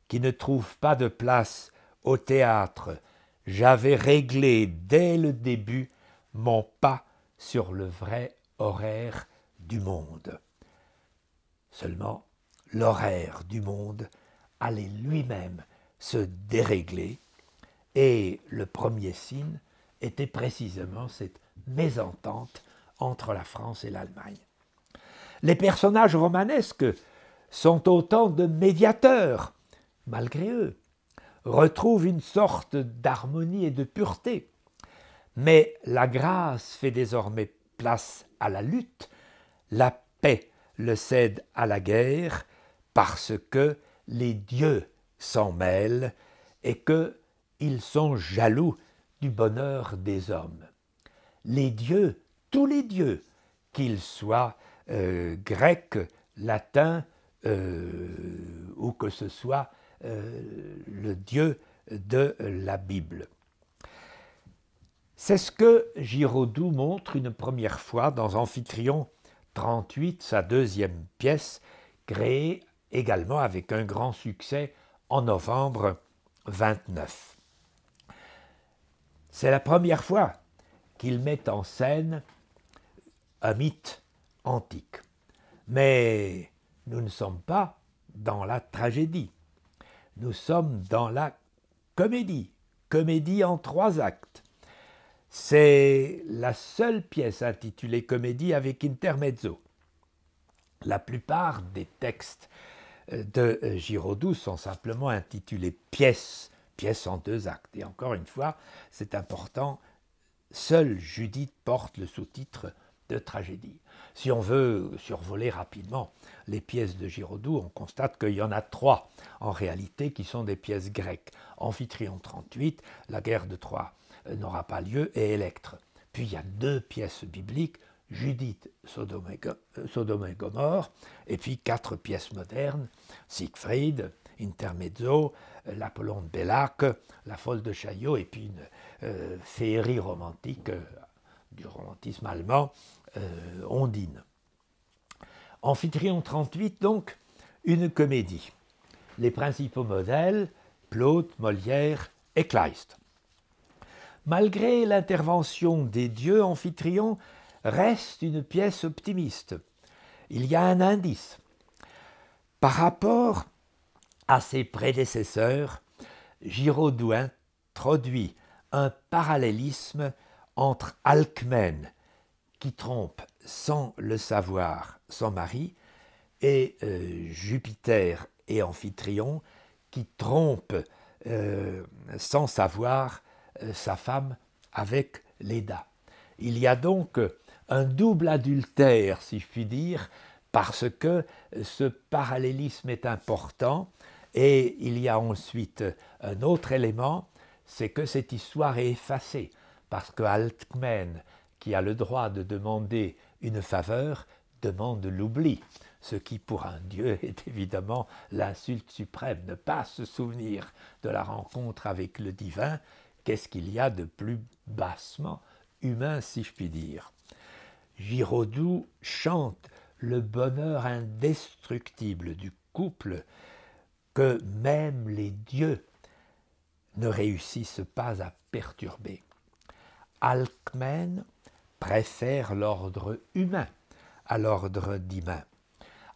qui ne trouvent pas de place au théâtre, j'avais réglé dès le début mon pas sur le vrai horaire du monde. Seulement, l'horaire du monde allait lui-même se dérégler, et le premier signe était précisément cette mésentente entre la France et l'Allemagne. Les personnages romanesques sont autant de médiateurs, malgré eux, retrouvent une sorte d'harmonie et de pureté. Mais la grâce fait désormais place à la lutte, la paix le cède à la guerre, parce que les dieux s'en mêlent et que ils sont jaloux du bonheur des hommes. Les dieux, tous les dieux, qu'ils soient euh, grecs, latins euh, ou que ce soit euh, le dieu de la Bible. C'est ce que Giraudoux montre une première fois dans Amphitryon 38, sa deuxième pièce, créée également avec un grand succès en novembre 29. C'est la première fois qu'il met en scène un mythe antique. Mais nous ne sommes pas dans la tragédie. Nous sommes dans la comédie, comédie en trois actes. C'est la seule pièce intitulée comédie avec intermezzo. La plupart des textes de Giraudoux sont simplement intitulées pièces, pièces en deux actes. Et encore une fois, c'est important, seule Judith porte le sous-titre de tragédie. Si on veut survoler rapidement les pièces de Giraudoux, on constate qu'il y en a trois en réalité qui sont des pièces grecques. Amphitryon 38, la guerre de Troie euh, n'aura pas lieu, et Électre. Puis il y a deux pièces bibliques, Judith, euh, Sodome et Gomorre, et puis quatre pièces modernes, Siegfried, Intermezzo, l'Apollon de Bellac, La Folle de Chaillot, et puis une euh, féerie romantique euh, du romantisme allemand, Ondine. Amphitryon 38, donc, une comédie. Les principaux modèles, Plaut, Molière et Kleist. Malgré l'intervention des dieux, Amphitryon reste une pièce optimiste. Il y a un indice. Par rapport à ses prédécesseurs, Giraudouin introduit un parallélisme entre Alcmen, qui trompe sans le savoir son mari, et euh, Jupiter et Amphitryon, qui trompe euh, sans savoir euh, sa femme avec Léda. Il y a donc un double adultère, si je puis dire, parce que ce parallélisme est important. Et il y a ensuite un autre élément, c'est que cette histoire est effacée, parce que Altman, qui a le droit de demander une faveur, demande l'oubli, ce qui pour un dieu (laughs) est évidemment l'insulte suprême, ne pas se souvenir de la rencontre avec le divin, qu'est-ce qu'il y a de plus bassement humain, si je puis dire Giraudoux chante le bonheur indestructible du couple que même les dieux ne réussissent pas à perturber. Alcmen préfère l'ordre humain à l'ordre divin,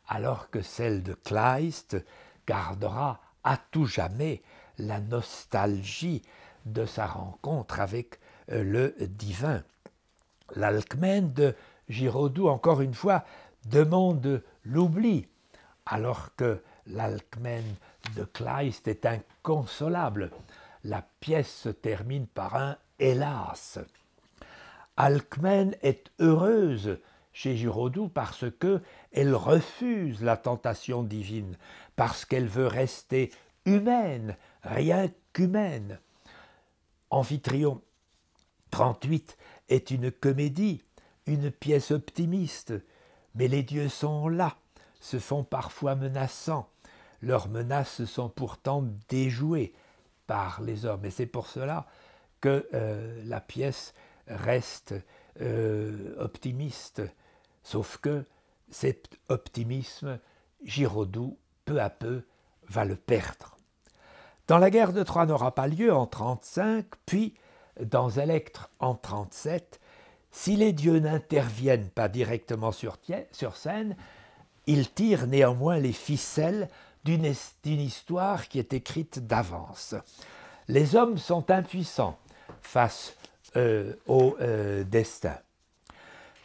alors que celle de Kleist gardera à tout jamais la nostalgie de sa rencontre avec euh, le divin. L'Alcmen de Giraudoux, encore une fois, demande l'oubli, alors que l'Alcmen de Kleist est inconsolable. La pièce se termine par un Hélas. Alcmen est heureuse chez Giraudoux parce que elle refuse la tentation divine, parce qu'elle veut rester humaine, rien qu'humaine. Amphitryon 38 est une comédie une pièce optimiste, mais les dieux sont là, se font parfois menaçants. Leurs menaces sont pourtant déjouées par les hommes. Et c'est pour cela que euh, la pièce reste euh, optimiste. Sauf que cet optimisme, Giraudoux, peu à peu, va le perdre. Dans la guerre de Troie n'aura pas lieu en 35, puis dans Electre en 37, si les dieux n'interviennent pas directement sur, scène, ils tirent néanmoins les ficelles d'une histoire qui est écrite d'avance. Les hommes sont impuissants face euh, au euh, destin.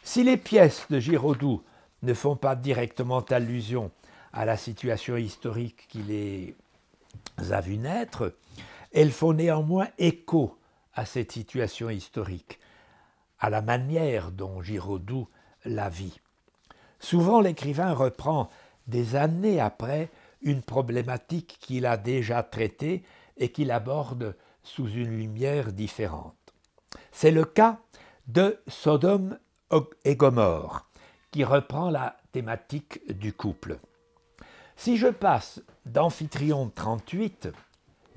Si les pièces de Giraudoux ne font pas directement allusion à la situation historique qui les a vues naître, elles font néanmoins écho à cette situation historique à la manière dont Giraudoux la vit. Souvent l'écrivain reprend, des années après, une problématique qu'il a déjà traitée et qu'il aborde sous une lumière différente. C'est le cas de Sodome et Gomorre, qui reprend la thématique du couple. Si je passe d'Amphitryon 38,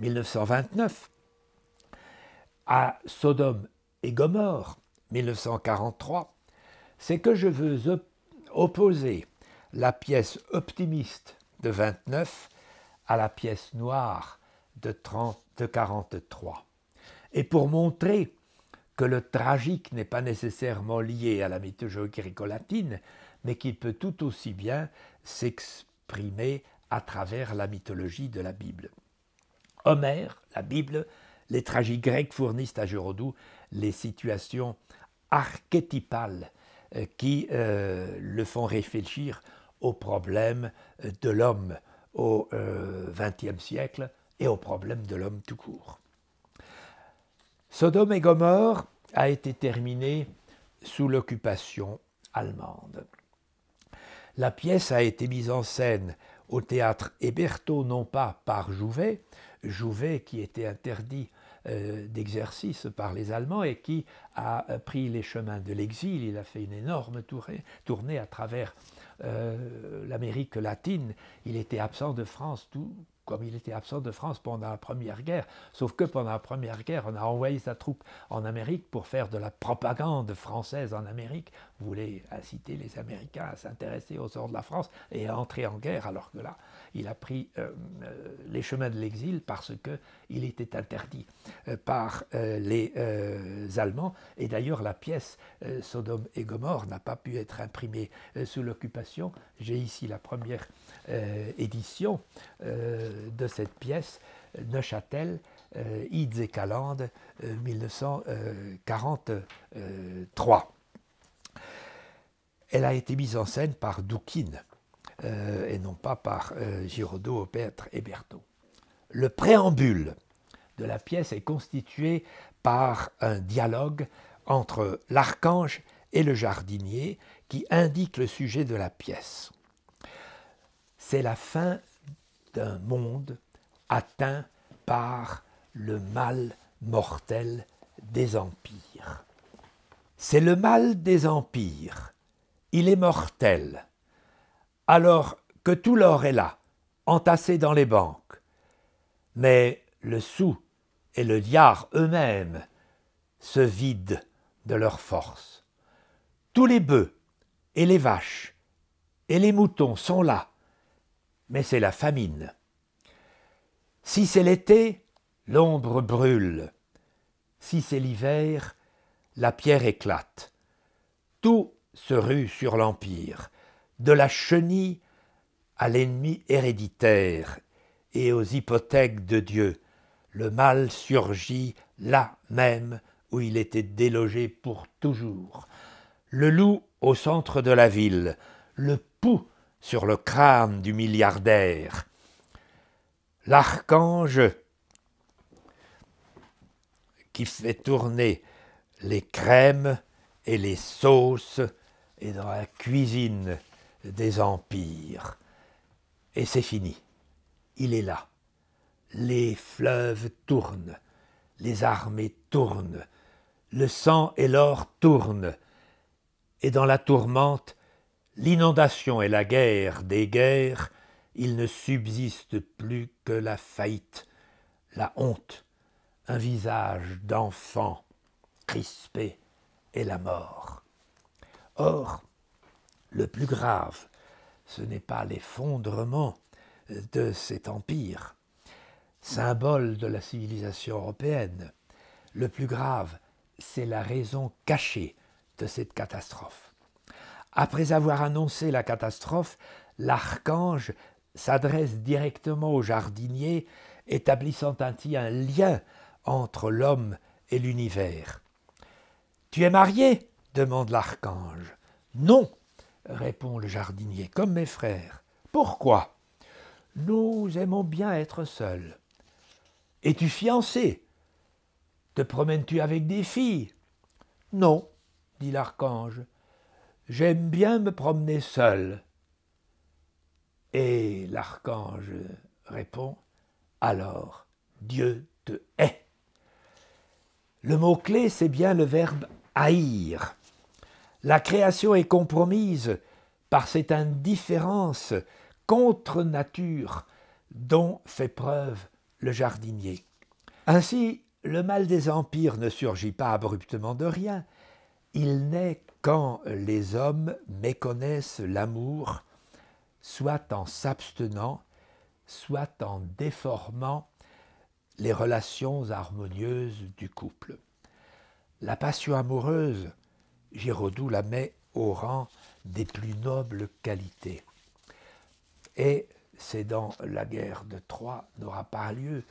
1929, à Sodome et Gomorre, 1943, c'est que je veux opposer la pièce optimiste de 29 à la pièce noire de, 30, 43. Et pour montrer que le tragique n'est pas nécessairement lié à la mythologie gréco-latine, mais qu'il peut tout aussi bien s'exprimer à travers la mythologie de la Bible. Homère, la Bible, les tragiques grecs fournissent à Giraudoux les situations archétypales euh, qui euh, le font réfléchir aux problèmes euh, de l'homme au XXe siècle et aux problèmes de l'homme tout court. Sodome et Gomorre a été terminé sous l'occupation allemande. La pièce a été mise en scène au théâtre Héberto, non pas par Jouvet, Jouvet qui était interdit euh, d'exercice par les Allemands et qui a euh, pris les chemins de l'exil. Il a fait une énorme tournée, à travers euh, l'Amérique latine. Il était absent de France tout, comme il était absent de France pendant la Première Guerre. Sauf que pendant la Première Guerre, on a envoyé sa troupe en Amérique pour faire de la propagande française en Amérique. Vous voulez inciter les Américains à s'intéresser au sort de la France et à entrer en guerre, alors que là, il a pris euh, euh, les chemins de l'exil parce qu'il était interdit euh, par les Allemands. Et d'ailleurs, la pièce Sodome et Gomorre n'a pas pu être imprimée sous l'occupation. J'ai ici la première édition de cette pièce, Neuchâtel. et Calande, 1943. Elle a été mise en scène par Doukine, euh, et non pas par euh, Giraudot, et Berthaud. Le préambule de la pièce est constitué par un dialogue entre l'archange et le jardinier qui indique le sujet de la pièce. C'est la fin d'un monde atteint par le mal mortel des empires. C'est le mal des empires. Il est mortel alors que tout l'or est là, entassé dans les banques. Mais le sou et le liard eux-mêmes se vident de leur force. Tous les bœufs et les vaches et les moutons sont là, mais c'est la famine. Si c'est l'été, l'ombre brûle. Si c'est l'hiver, la pierre éclate. Tout se rue sur l'Empire de la chenille à l'ennemi héréditaire et aux hypothèques de Dieu. Le mal surgit là même où il était délogé pour toujours. Le loup au centre de la ville, le pouls sur le crâne du milliardaire. L'archange qui fait tourner les crèmes et les sauces et dans la cuisine des empires. Et c'est fini. Il est là. Les fleuves tournent, les armées tournent, le sang et l'or tournent. Et dans la tourmente, l'inondation et la guerre des guerres, il ne subsiste plus que la faillite, la honte, un visage d'enfant crispé et la mort. Or, le plus grave, ce n'est pas l'effondrement de cet empire, symbole de la civilisation européenne. Le plus grave, c'est la raison cachée de cette catastrophe. Après avoir annoncé la catastrophe, l'archange s'adresse directement au jardinier, établissant ainsi un lien entre l'homme et l'univers. Tu es marié demande l'archange. Non, répond le jardinier, comme mes frères. Pourquoi Nous aimons bien être seuls. Es-tu fiancé Te promènes-tu avec des filles Non, dit l'archange. J'aime bien me promener seul. Et l'archange répond Alors, Dieu te hait. Le mot-clé, c'est bien le verbe haïr. La création est compromise par cette indifférence contre nature dont fait preuve le jardinier. Ainsi, le mal des empires ne surgit pas abruptement de rien, il naît quand les hommes méconnaissent l'amour, soit en s'abstenant, soit en déformant les relations harmonieuses du couple. La passion amoureuse Giraudoux la met au rang des plus nobles qualités. Et c'est dans La guerre de Troie n'aura pas lieu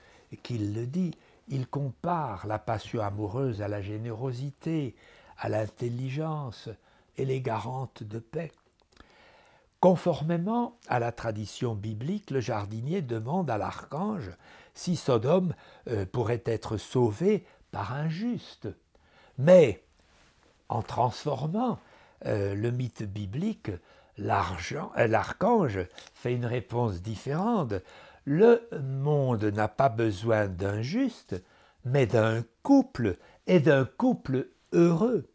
qu'il le dit. Il compare la passion amoureuse à la générosité, à l'intelligence, et les garantes de paix. Conformément à la tradition biblique, le jardinier demande à l'archange si Sodome euh, pourrait être sauvé par un juste. Mais en transformant euh, le mythe biblique, euh, l'archange fait une réponse différente. Le monde n'a pas besoin d'un juste, mais d'un couple, et d'un couple heureux.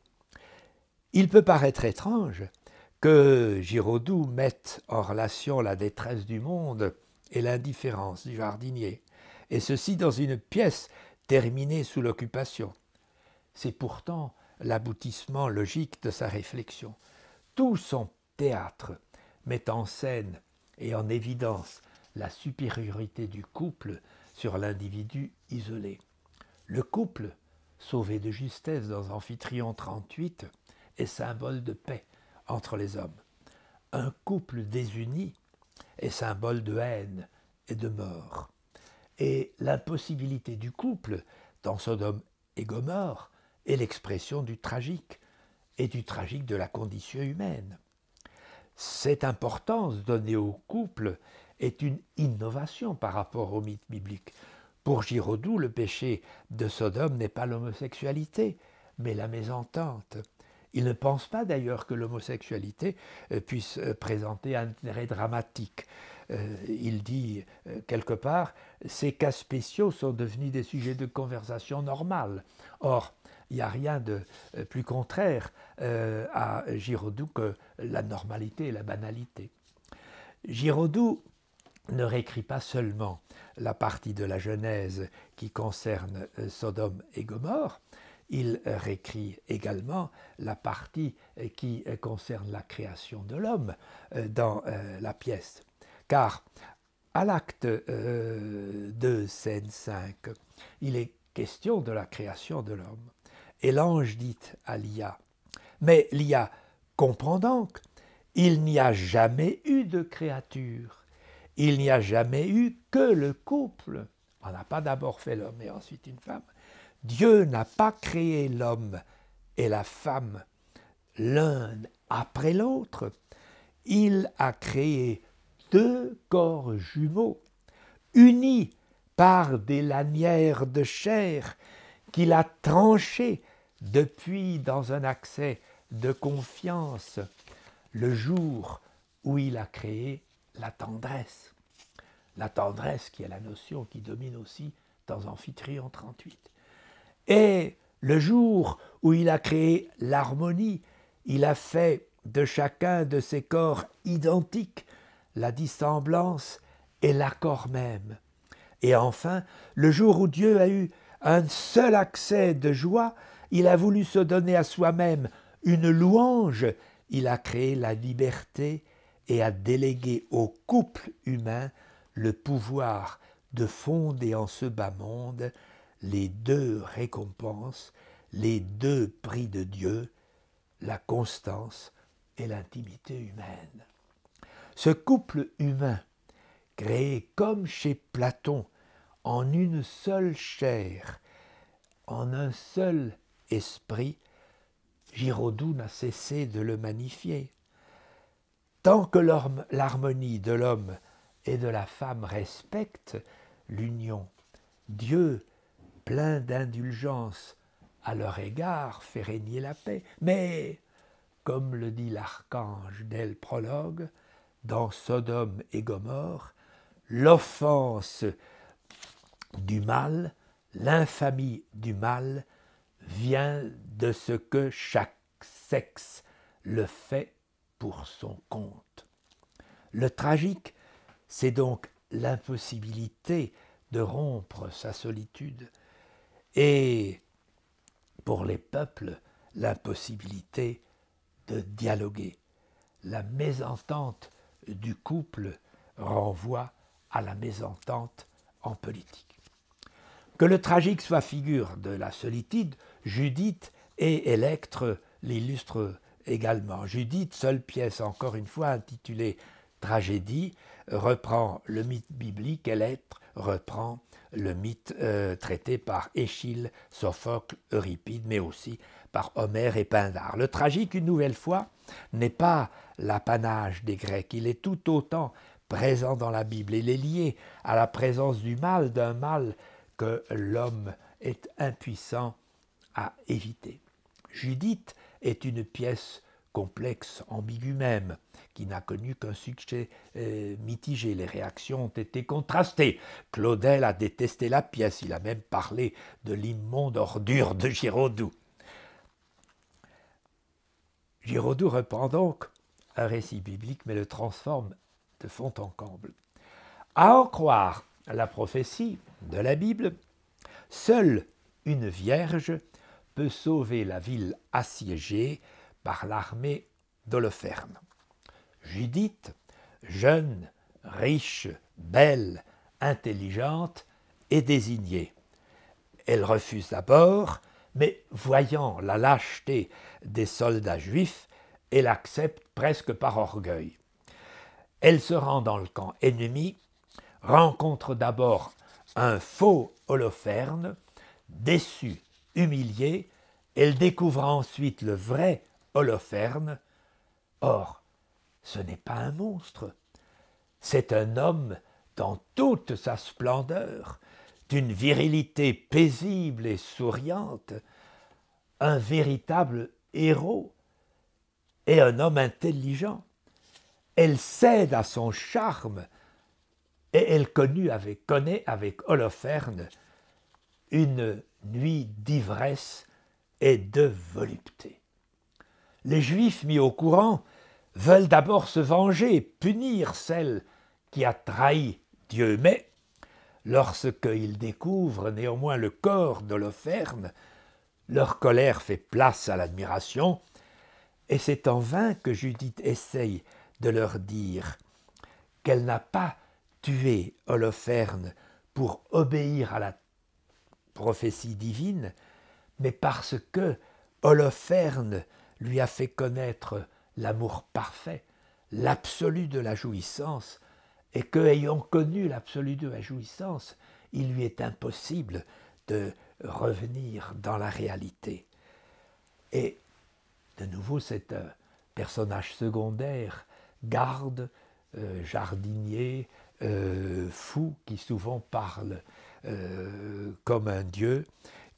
Il peut paraître étrange que Giraudoux mette en relation la détresse du monde et l'indifférence du jardinier, et ceci dans une pièce terminée sous l'occupation. C'est pourtant l'aboutissement logique de sa réflexion. Tout son théâtre met en scène et en évidence la supériorité du couple sur l'individu isolé. Le couple, sauvé de justesse dans Amphitryon 38, est symbole de paix entre les hommes. Un couple désuni est symbole de haine et de mort. Et l'impossibilité du couple, dans Sodome et Gomorre, et l'expression du tragique et du tragique de la condition humaine. Cette importance donnée au couple est une innovation par rapport au mythe biblique. Pour Giraudoux, le péché de Sodome n'est pas l'homosexualité, mais la mésentente. Il ne pense pas d'ailleurs que l'homosexualité euh, puisse euh, présenter un intérêt dramatique. Euh, il dit quelque part, ces cas spéciaux sont devenus des sujets de conversation normale. Or, il n'y a rien de euh, plus contraire euh, à Giraudoux que la normalité et la banalité. Giraudoux ne réécrit pas seulement la partie de la Genèse qui concerne euh, Sodome et Gomorre, il réécrit également la partie qui concerne la création de l'homme dans la pièce. Car à l'acte 2, scène 5, il est question de la création de l'homme. Et l'ange dit à l'IA, mais l'IA, comprend donc, il n'y a jamais eu de créature, il n'y a jamais eu que le couple. On n'a pas d'abord fait l'homme et ensuite une femme. Dieu n'a pas créé l'homme et la femme l'un après l'autre. Il a créé deux corps jumeaux, unis par des lanières de chair qu'il a tranchées depuis dans un accès de confiance le jour où il a créé la tendresse. La tendresse qui est la notion qui domine aussi dans Amphitryon 38. Et le jour où il a créé l'harmonie, il a fait de chacun de ses corps identiques la dissemblance et l'accord même. Et enfin, le jour où Dieu a eu un seul accès de joie, il a voulu se donner à soi-même une louange, il a créé la liberté et a délégué au couple humain le pouvoir de fonder en ce bas monde les deux récompenses, les deux prix de Dieu, la constance et l'intimité humaine. Ce couple humain, créé comme chez Platon, en une seule chair, en un seul esprit, Giraudoux n'a cessé de le magnifier. Tant que l'harmonie de l'homme et de la femme respecte l'union, Dieu, plein d'indulgence à leur égard, fait régner la paix. Mais, comme le dit l'archange dès le prologue, dans Sodome et Gomorre, l'offense du mal, l'infamie du mal vient de ce que chaque sexe le fait pour son compte. Le tragique, c'est donc l'impossibilité de rompre sa solitude et, pour les peuples, l'impossibilité de dialoguer. La mésentente du couple renvoie à la mésentente en politique. Que le tragique soit figure de la solitude, Judith et Electre l'illustrent également. Judith, seule pièce encore une fois intitulée Tragédie, reprend le mythe biblique, Electre reprend le mythe euh, traité par Échille, Sophocle, Euripide, mais aussi par Homère et Pindare. Le tragique, une nouvelle fois, n'est pas l'apanage des Grecs, il est tout autant présent dans la Bible, il est lié à la présence du mal, d'un mal que l'homme est impuissant à éviter. Judith est une pièce complexe, ambiguë même, qui n'a connu qu'un succès euh, mitigé. Les réactions ont été contrastées. Claudel a détesté la pièce, il a même parlé de l'immonde ordure de Giraudoux. Giraudoux reprend donc un récit biblique, mais le transforme de fond en comble. À en croire la prophétie de la Bible, seule une vierge sauver la ville assiégée par l'armée d'Holoferne. Judith, jeune, riche, belle, intelligente, est désignée. Elle refuse d'abord, mais voyant la lâcheté des soldats juifs, elle accepte presque par orgueil. Elle se rend dans le camp ennemi, rencontre d'abord un faux Holoferne, déçu Humiliée, elle découvre ensuite le vrai Holoferne. Or, ce n'est pas un monstre, c'est un homme dans toute sa splendeur, d'une virilité paisible et souriante, un véritable héros et un homme intelligent. Elle cède à son charme et elle connut avec, connaît avec Holoferne une nuit d'ivresse et de volupté. Les Juifs mis au courant veulent d'abord se venger, punir celle qui a trahi Dieu, mais lorsqu'ils découvrent néanmoins le corps d'Holoferne, leur colère fait place à l'admiration, et c'est en vain que Judith essaye de leur dire qu'elle n'a pas tué Holoferne pour obéir à la prophétie divine, mais parce que Holoferne lui a fait connaître l'amour parfait, l'absolu de la jouissance, et que, ayant connu l'absolu de la jouissance, il lui est impossible de revenir dans la réalité. Et de nouveau, c'est euh, personnage secondaire, garde, euh, jardinier, euh, fou, qui souvent parle euh, comme un Dieu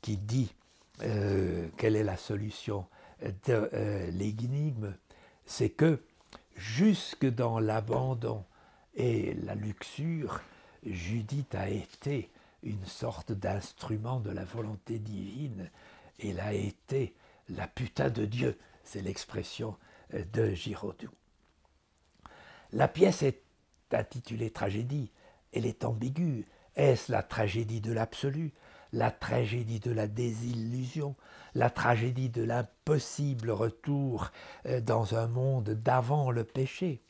qui dit euh, quelle est la solution de euh, l'énigme, c'est que jusque dans l'abandon et la luxure, Judith a été une sorte d'instrument de la volonté divine. Elle a été la putain de Dieu, c'est l'expression de Giraudoux. La pièce est intitulée Tragédie, elle est ambiguë, est-ce la tragédie de l'absolu, la tragédie de la désillusion, la tragédie de l'impossible retour euh, dans un monde d'avant le péché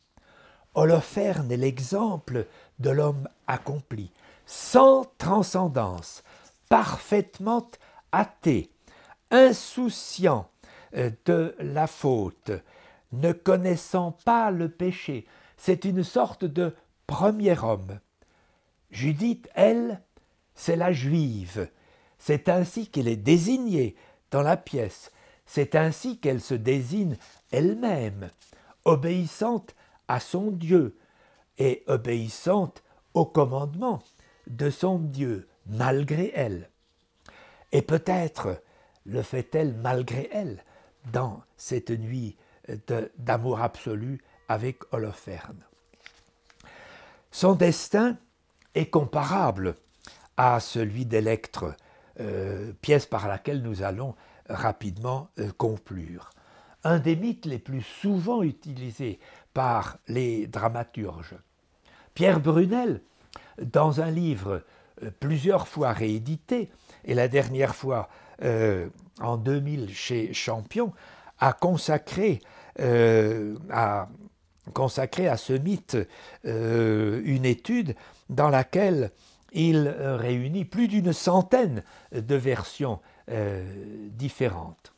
Holoferne est l'exemple de l'homme accompli, sans transcendance, parfaitement athée, insouciant euh, de la faute, ne connaissant pas le péché. C'est une sorte de premier homme. Judith, elle, c'est la juive. C'est ainsi qu'elle est désignée dans la pièce. C'est ainsi qu'elle se désigne elle-même, obéissante à son Dieu et obéissante au commandement de son Dieu, malgré elle. Et peut-être le fait-elle malgré elle dans cette nuit d'amour absolu avec Holoferne. Son destin, est comparable à celui d'Electre, euh, pièce par laquelle nous allons rapidement euh, conclure. Un des mythes les plus souvent utilisés par les dramaturges. Pierre Brunel, dans un livre euh, plusieurs fois réédité, et la dernière fois en 2000 chez Champion, a consacré, a consacré à ce mythe une étude dans laquelle il réunit plus d'une centaine de versions euh, différentes.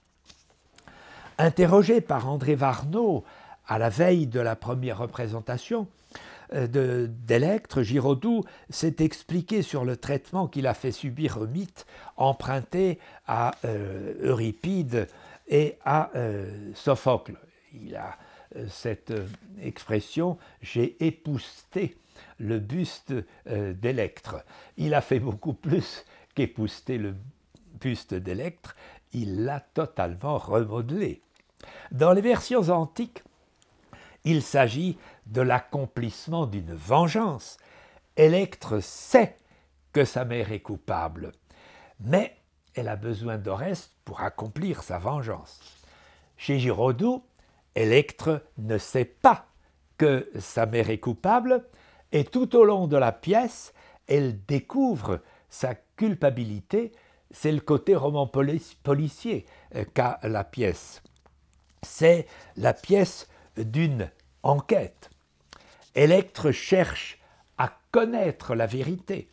Interrogé par André Varnaud à la veille de la première représentation euh, d'Electre, Giraudoux s'est expliqué sur le traitement qu'il a fait subir au mythe emprunté à euh, Euripide et à Sophocle. Il a cette expression j'ai épousté le buste euh, d'Electre. d'Électre. Il a fait beaucoup plus qu'épouster le buste d'Électre, il l'a totalement remodelé. Dans les versions antiques, il s'agit de l'accomplissement d'une vengeance. Électre sait que sa mère est coupable, mais elle a besoin d'Oreste pour accomplir sa vengeance. Chez Giraudoux, Électre ne sait pas que sa mère est coupable, et tout au long de la pièce, elle découvre sa culpabilité. C'est le côté roman policier euh, qu'a la pièce. C'est la pièce d'une enquête. Electre cherche à connaître la vérité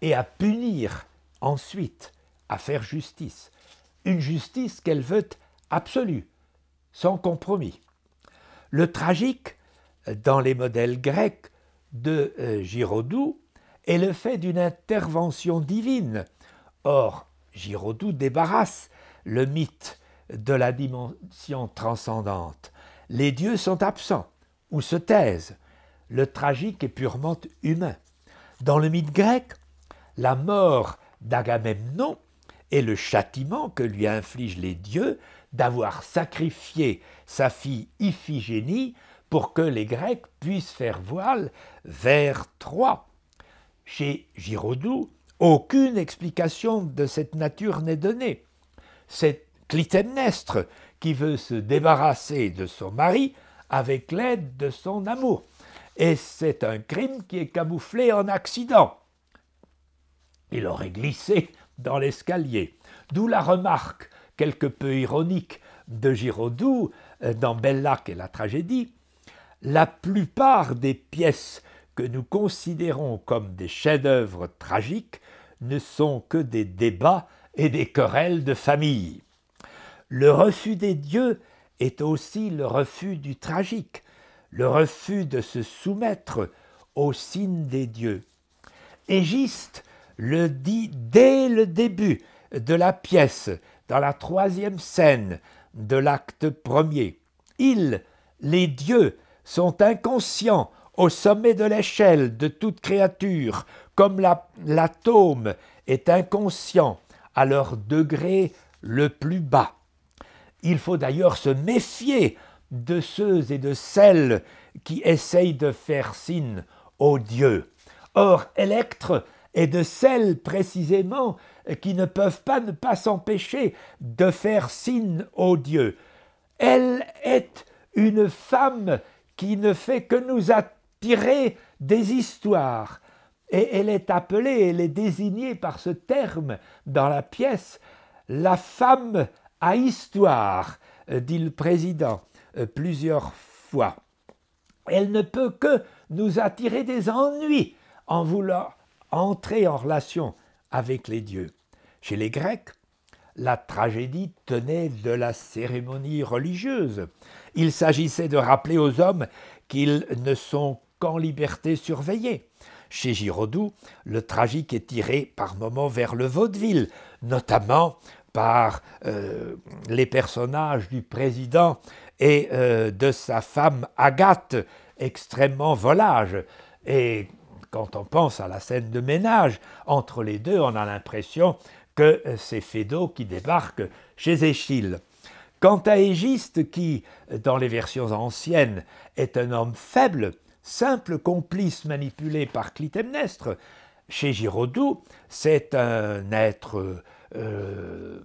et à punir ensuite, à faire justice. Une justice qu'elle veut absolue, sans compromis. Le tragique, dans les modèles grecs, de euh, Giraudoux est le fait d'une intervention divine. Or, Giraudoux débarrasse le mythe de la dimension transcendante. Les dieux sont absents ou se taisent. Le tragique est purement humain. Dans le mythe grec, la mort d'Agamemnon est le châtiment que lui infligent les dieux d'avoir sacrifié sa fille Iphigénie pour que les Grecs puissent faire voile vers Troie. Chez Giraudoux, aucune explication de cette nature n'est donnée. C'est Clytemnestre qui veut se débarrasser de son mari avec l'aide de son amour. Et c'est un crime qui est camouflé en accident. Il aurait glissé dans l'escalier. D'où la remarque, quelque peu ironique, de Giraudoux euh, dans Bellac et la tragédie, la plupart des pièces que nous considérons comme des chefs-d'œuvre tragiques ne sont que des débats et des querelles de famille. Le refus des dieux est aussi le refus du tragique, le refus de se soumettre au signe des dieux. Égiste le dit dès le début de la pièce, dans la troisième scène de l'acte premier. Il, les dieux, sont inconscients au sommet de l'échelle de toute créature, comme l'atome est inconscient à leur degré le plus bas. Il faut d'ailleurs se méfier de ceux et de celles qui essayent de faire signe aux dieux. Or, Électre est de celles précisément qui ne peuvent pas ne pas s'empêcher de faire signe aux dieux. Elle est une femme qui ne fait que nous attirer des histoires. Et elle est appelée, elle est désignée par ce terme dans la pièce, la femme à histoire, euh, dit le président euh, plusieurs fois. Elle ne peut que nous attirer des ennuis en voulant entrer en relation avec les dieux. Chez les Grecs, la tragédie tenait de la cérémonie religieuse. Il s'agissait de rappeler aux hommes qu'ils ne sont qu'en liberté surveillée. Chez Giraudoux, le tragique est tiré par moments vers le vaudeville, notamment par euh, les personnages du président et euh, de sa femme Agathe, extrêmement volage. Et quand on pense à la scène de ménage, entre les deux, on a l'impression que euh, c'est Fédo qui débarque chez Échille. Quant à Égiste, qui, dans les versions anciennes, est un homme faible, simple complice manipulé par Clytemnestre, chez Giraudoux, c'est un être euh,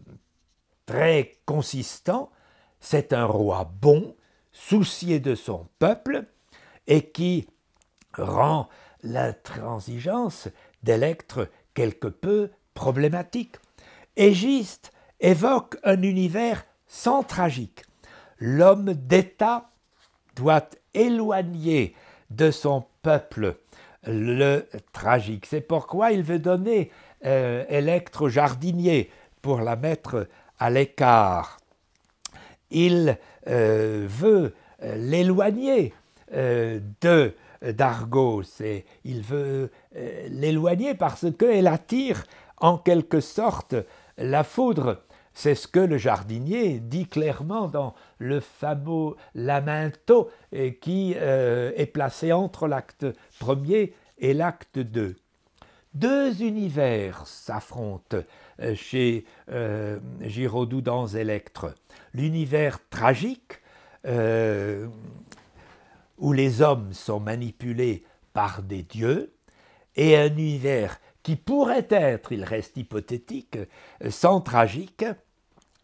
très consistant, c'est un roi bon, soucié de son peuple, et qui rend l'intransigeance d'Electre quelque peu problématique. Égiste évoque un univers sans tragique. L'homme d'État doit éloigner de son peuple le tragique. C'est pourquoi il veut donner électro euh, jardinier pour la mettre à l'écart. Il euh, veut euh, l'éloigner de d'Argos il veut l'éloigner parce qu'elle attire en quelque sorte la foudre c'est ce que le jardinier dit clairement dans le fameux lamento euh, qui euh, est placé entre l'acte 1er et l'acte 2. Deux univers s'affrontent euh, chez Giraudoux dans Électre. L'univers tragique, où les hommes sont manipulés par des dieux, et un univers qui pourrait être, il reste hypothétique, sans tragique,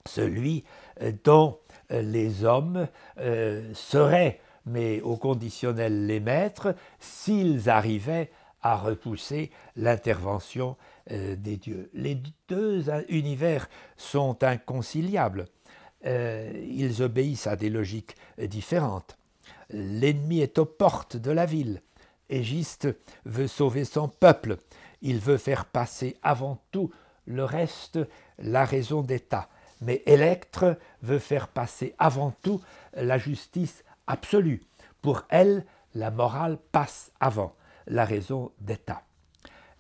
celui euh, dont euh, les hommes euh, seraient, mais au conditionnel les maîtres, s'ils arrivaient à repousser l'intervention des dieux. Les deux univers sont inconciliables. ils obéissent à des logiques différentes. L'ennemi est aux portes de la ville. Égiste veut sauver son peuple. Il veut faire passer avant tout le reste la raison d'État. Mais Electre veut faire passer avant tout la justice absolue. Pour elle, la morale passe avant la raison d'État.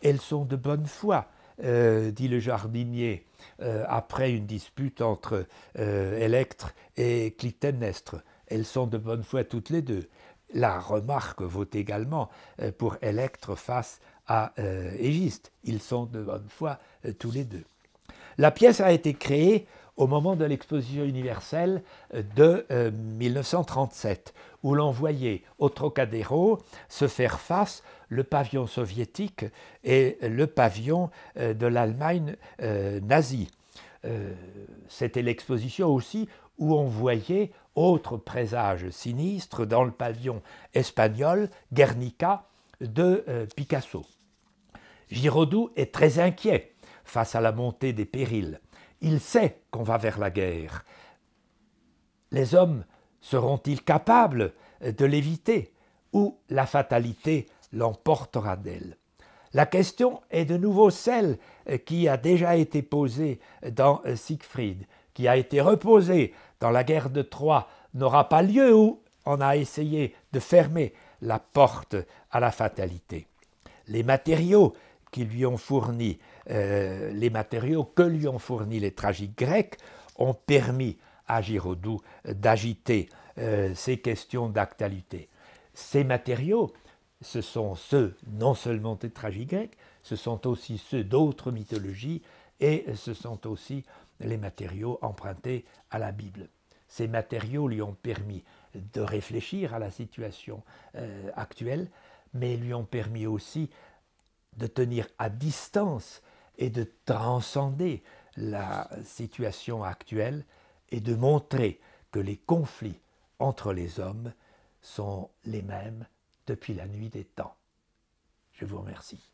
Elles sont de bonne foi, euh, dit le jardinier, euh, après une dispute entre Électre euh, Electre et Clytemnestre. Elles sont de bonne foi toutes les deux. La remarque vaut également pour Electre face à Égiste. Ils sont de bonne foi tous les deux. La pièce a été créée au moment de l'exposition universelle de 1937, euh, où l'on voyait au Trocadéro se faire face le pavillon soviétique et le pavillon euh, de l'Allemagne euh, nazie. C'était l'exposition aussi où on voyait, autre présage sinistre, dans le pavillon espagnol, Guernica de Picasso. Giraudoux est très inquiet face à la montée des périls. Il sait qu'on va vers la guerre. Les hommes seront-ils capables de l'éviter ou la fatalité l'emportera d'elle La question est de nouveau celle qui a déjà été posée dans Siegfried, qui a été reposée dans la guerre de Troie, n'aura pas lieu où on a essayé de fermer la porte à la fatalité. Les matériaux qui lui ont fourni. Euh, les matériaux que lui ont fournis les tragiques grecs ont permis à Giraudoux d'agiter euh, ces questions d'actualité. Ces matériaux, ce sont ceux non seulement des tragiques grecs, ce sont aussi ceux d'autres mythologies et ce sont aussi les matériaux empruntés à la Bible. Ces matériaux lui ont permis de réfléchir à la situation euh, actuelle, mais lui ont permis aussi de tenir à distance et de transcender la situation actuelle et de montrer que les conflits entre les hommes sont les mêmes depuis la nuit des temps. Je vous remercie.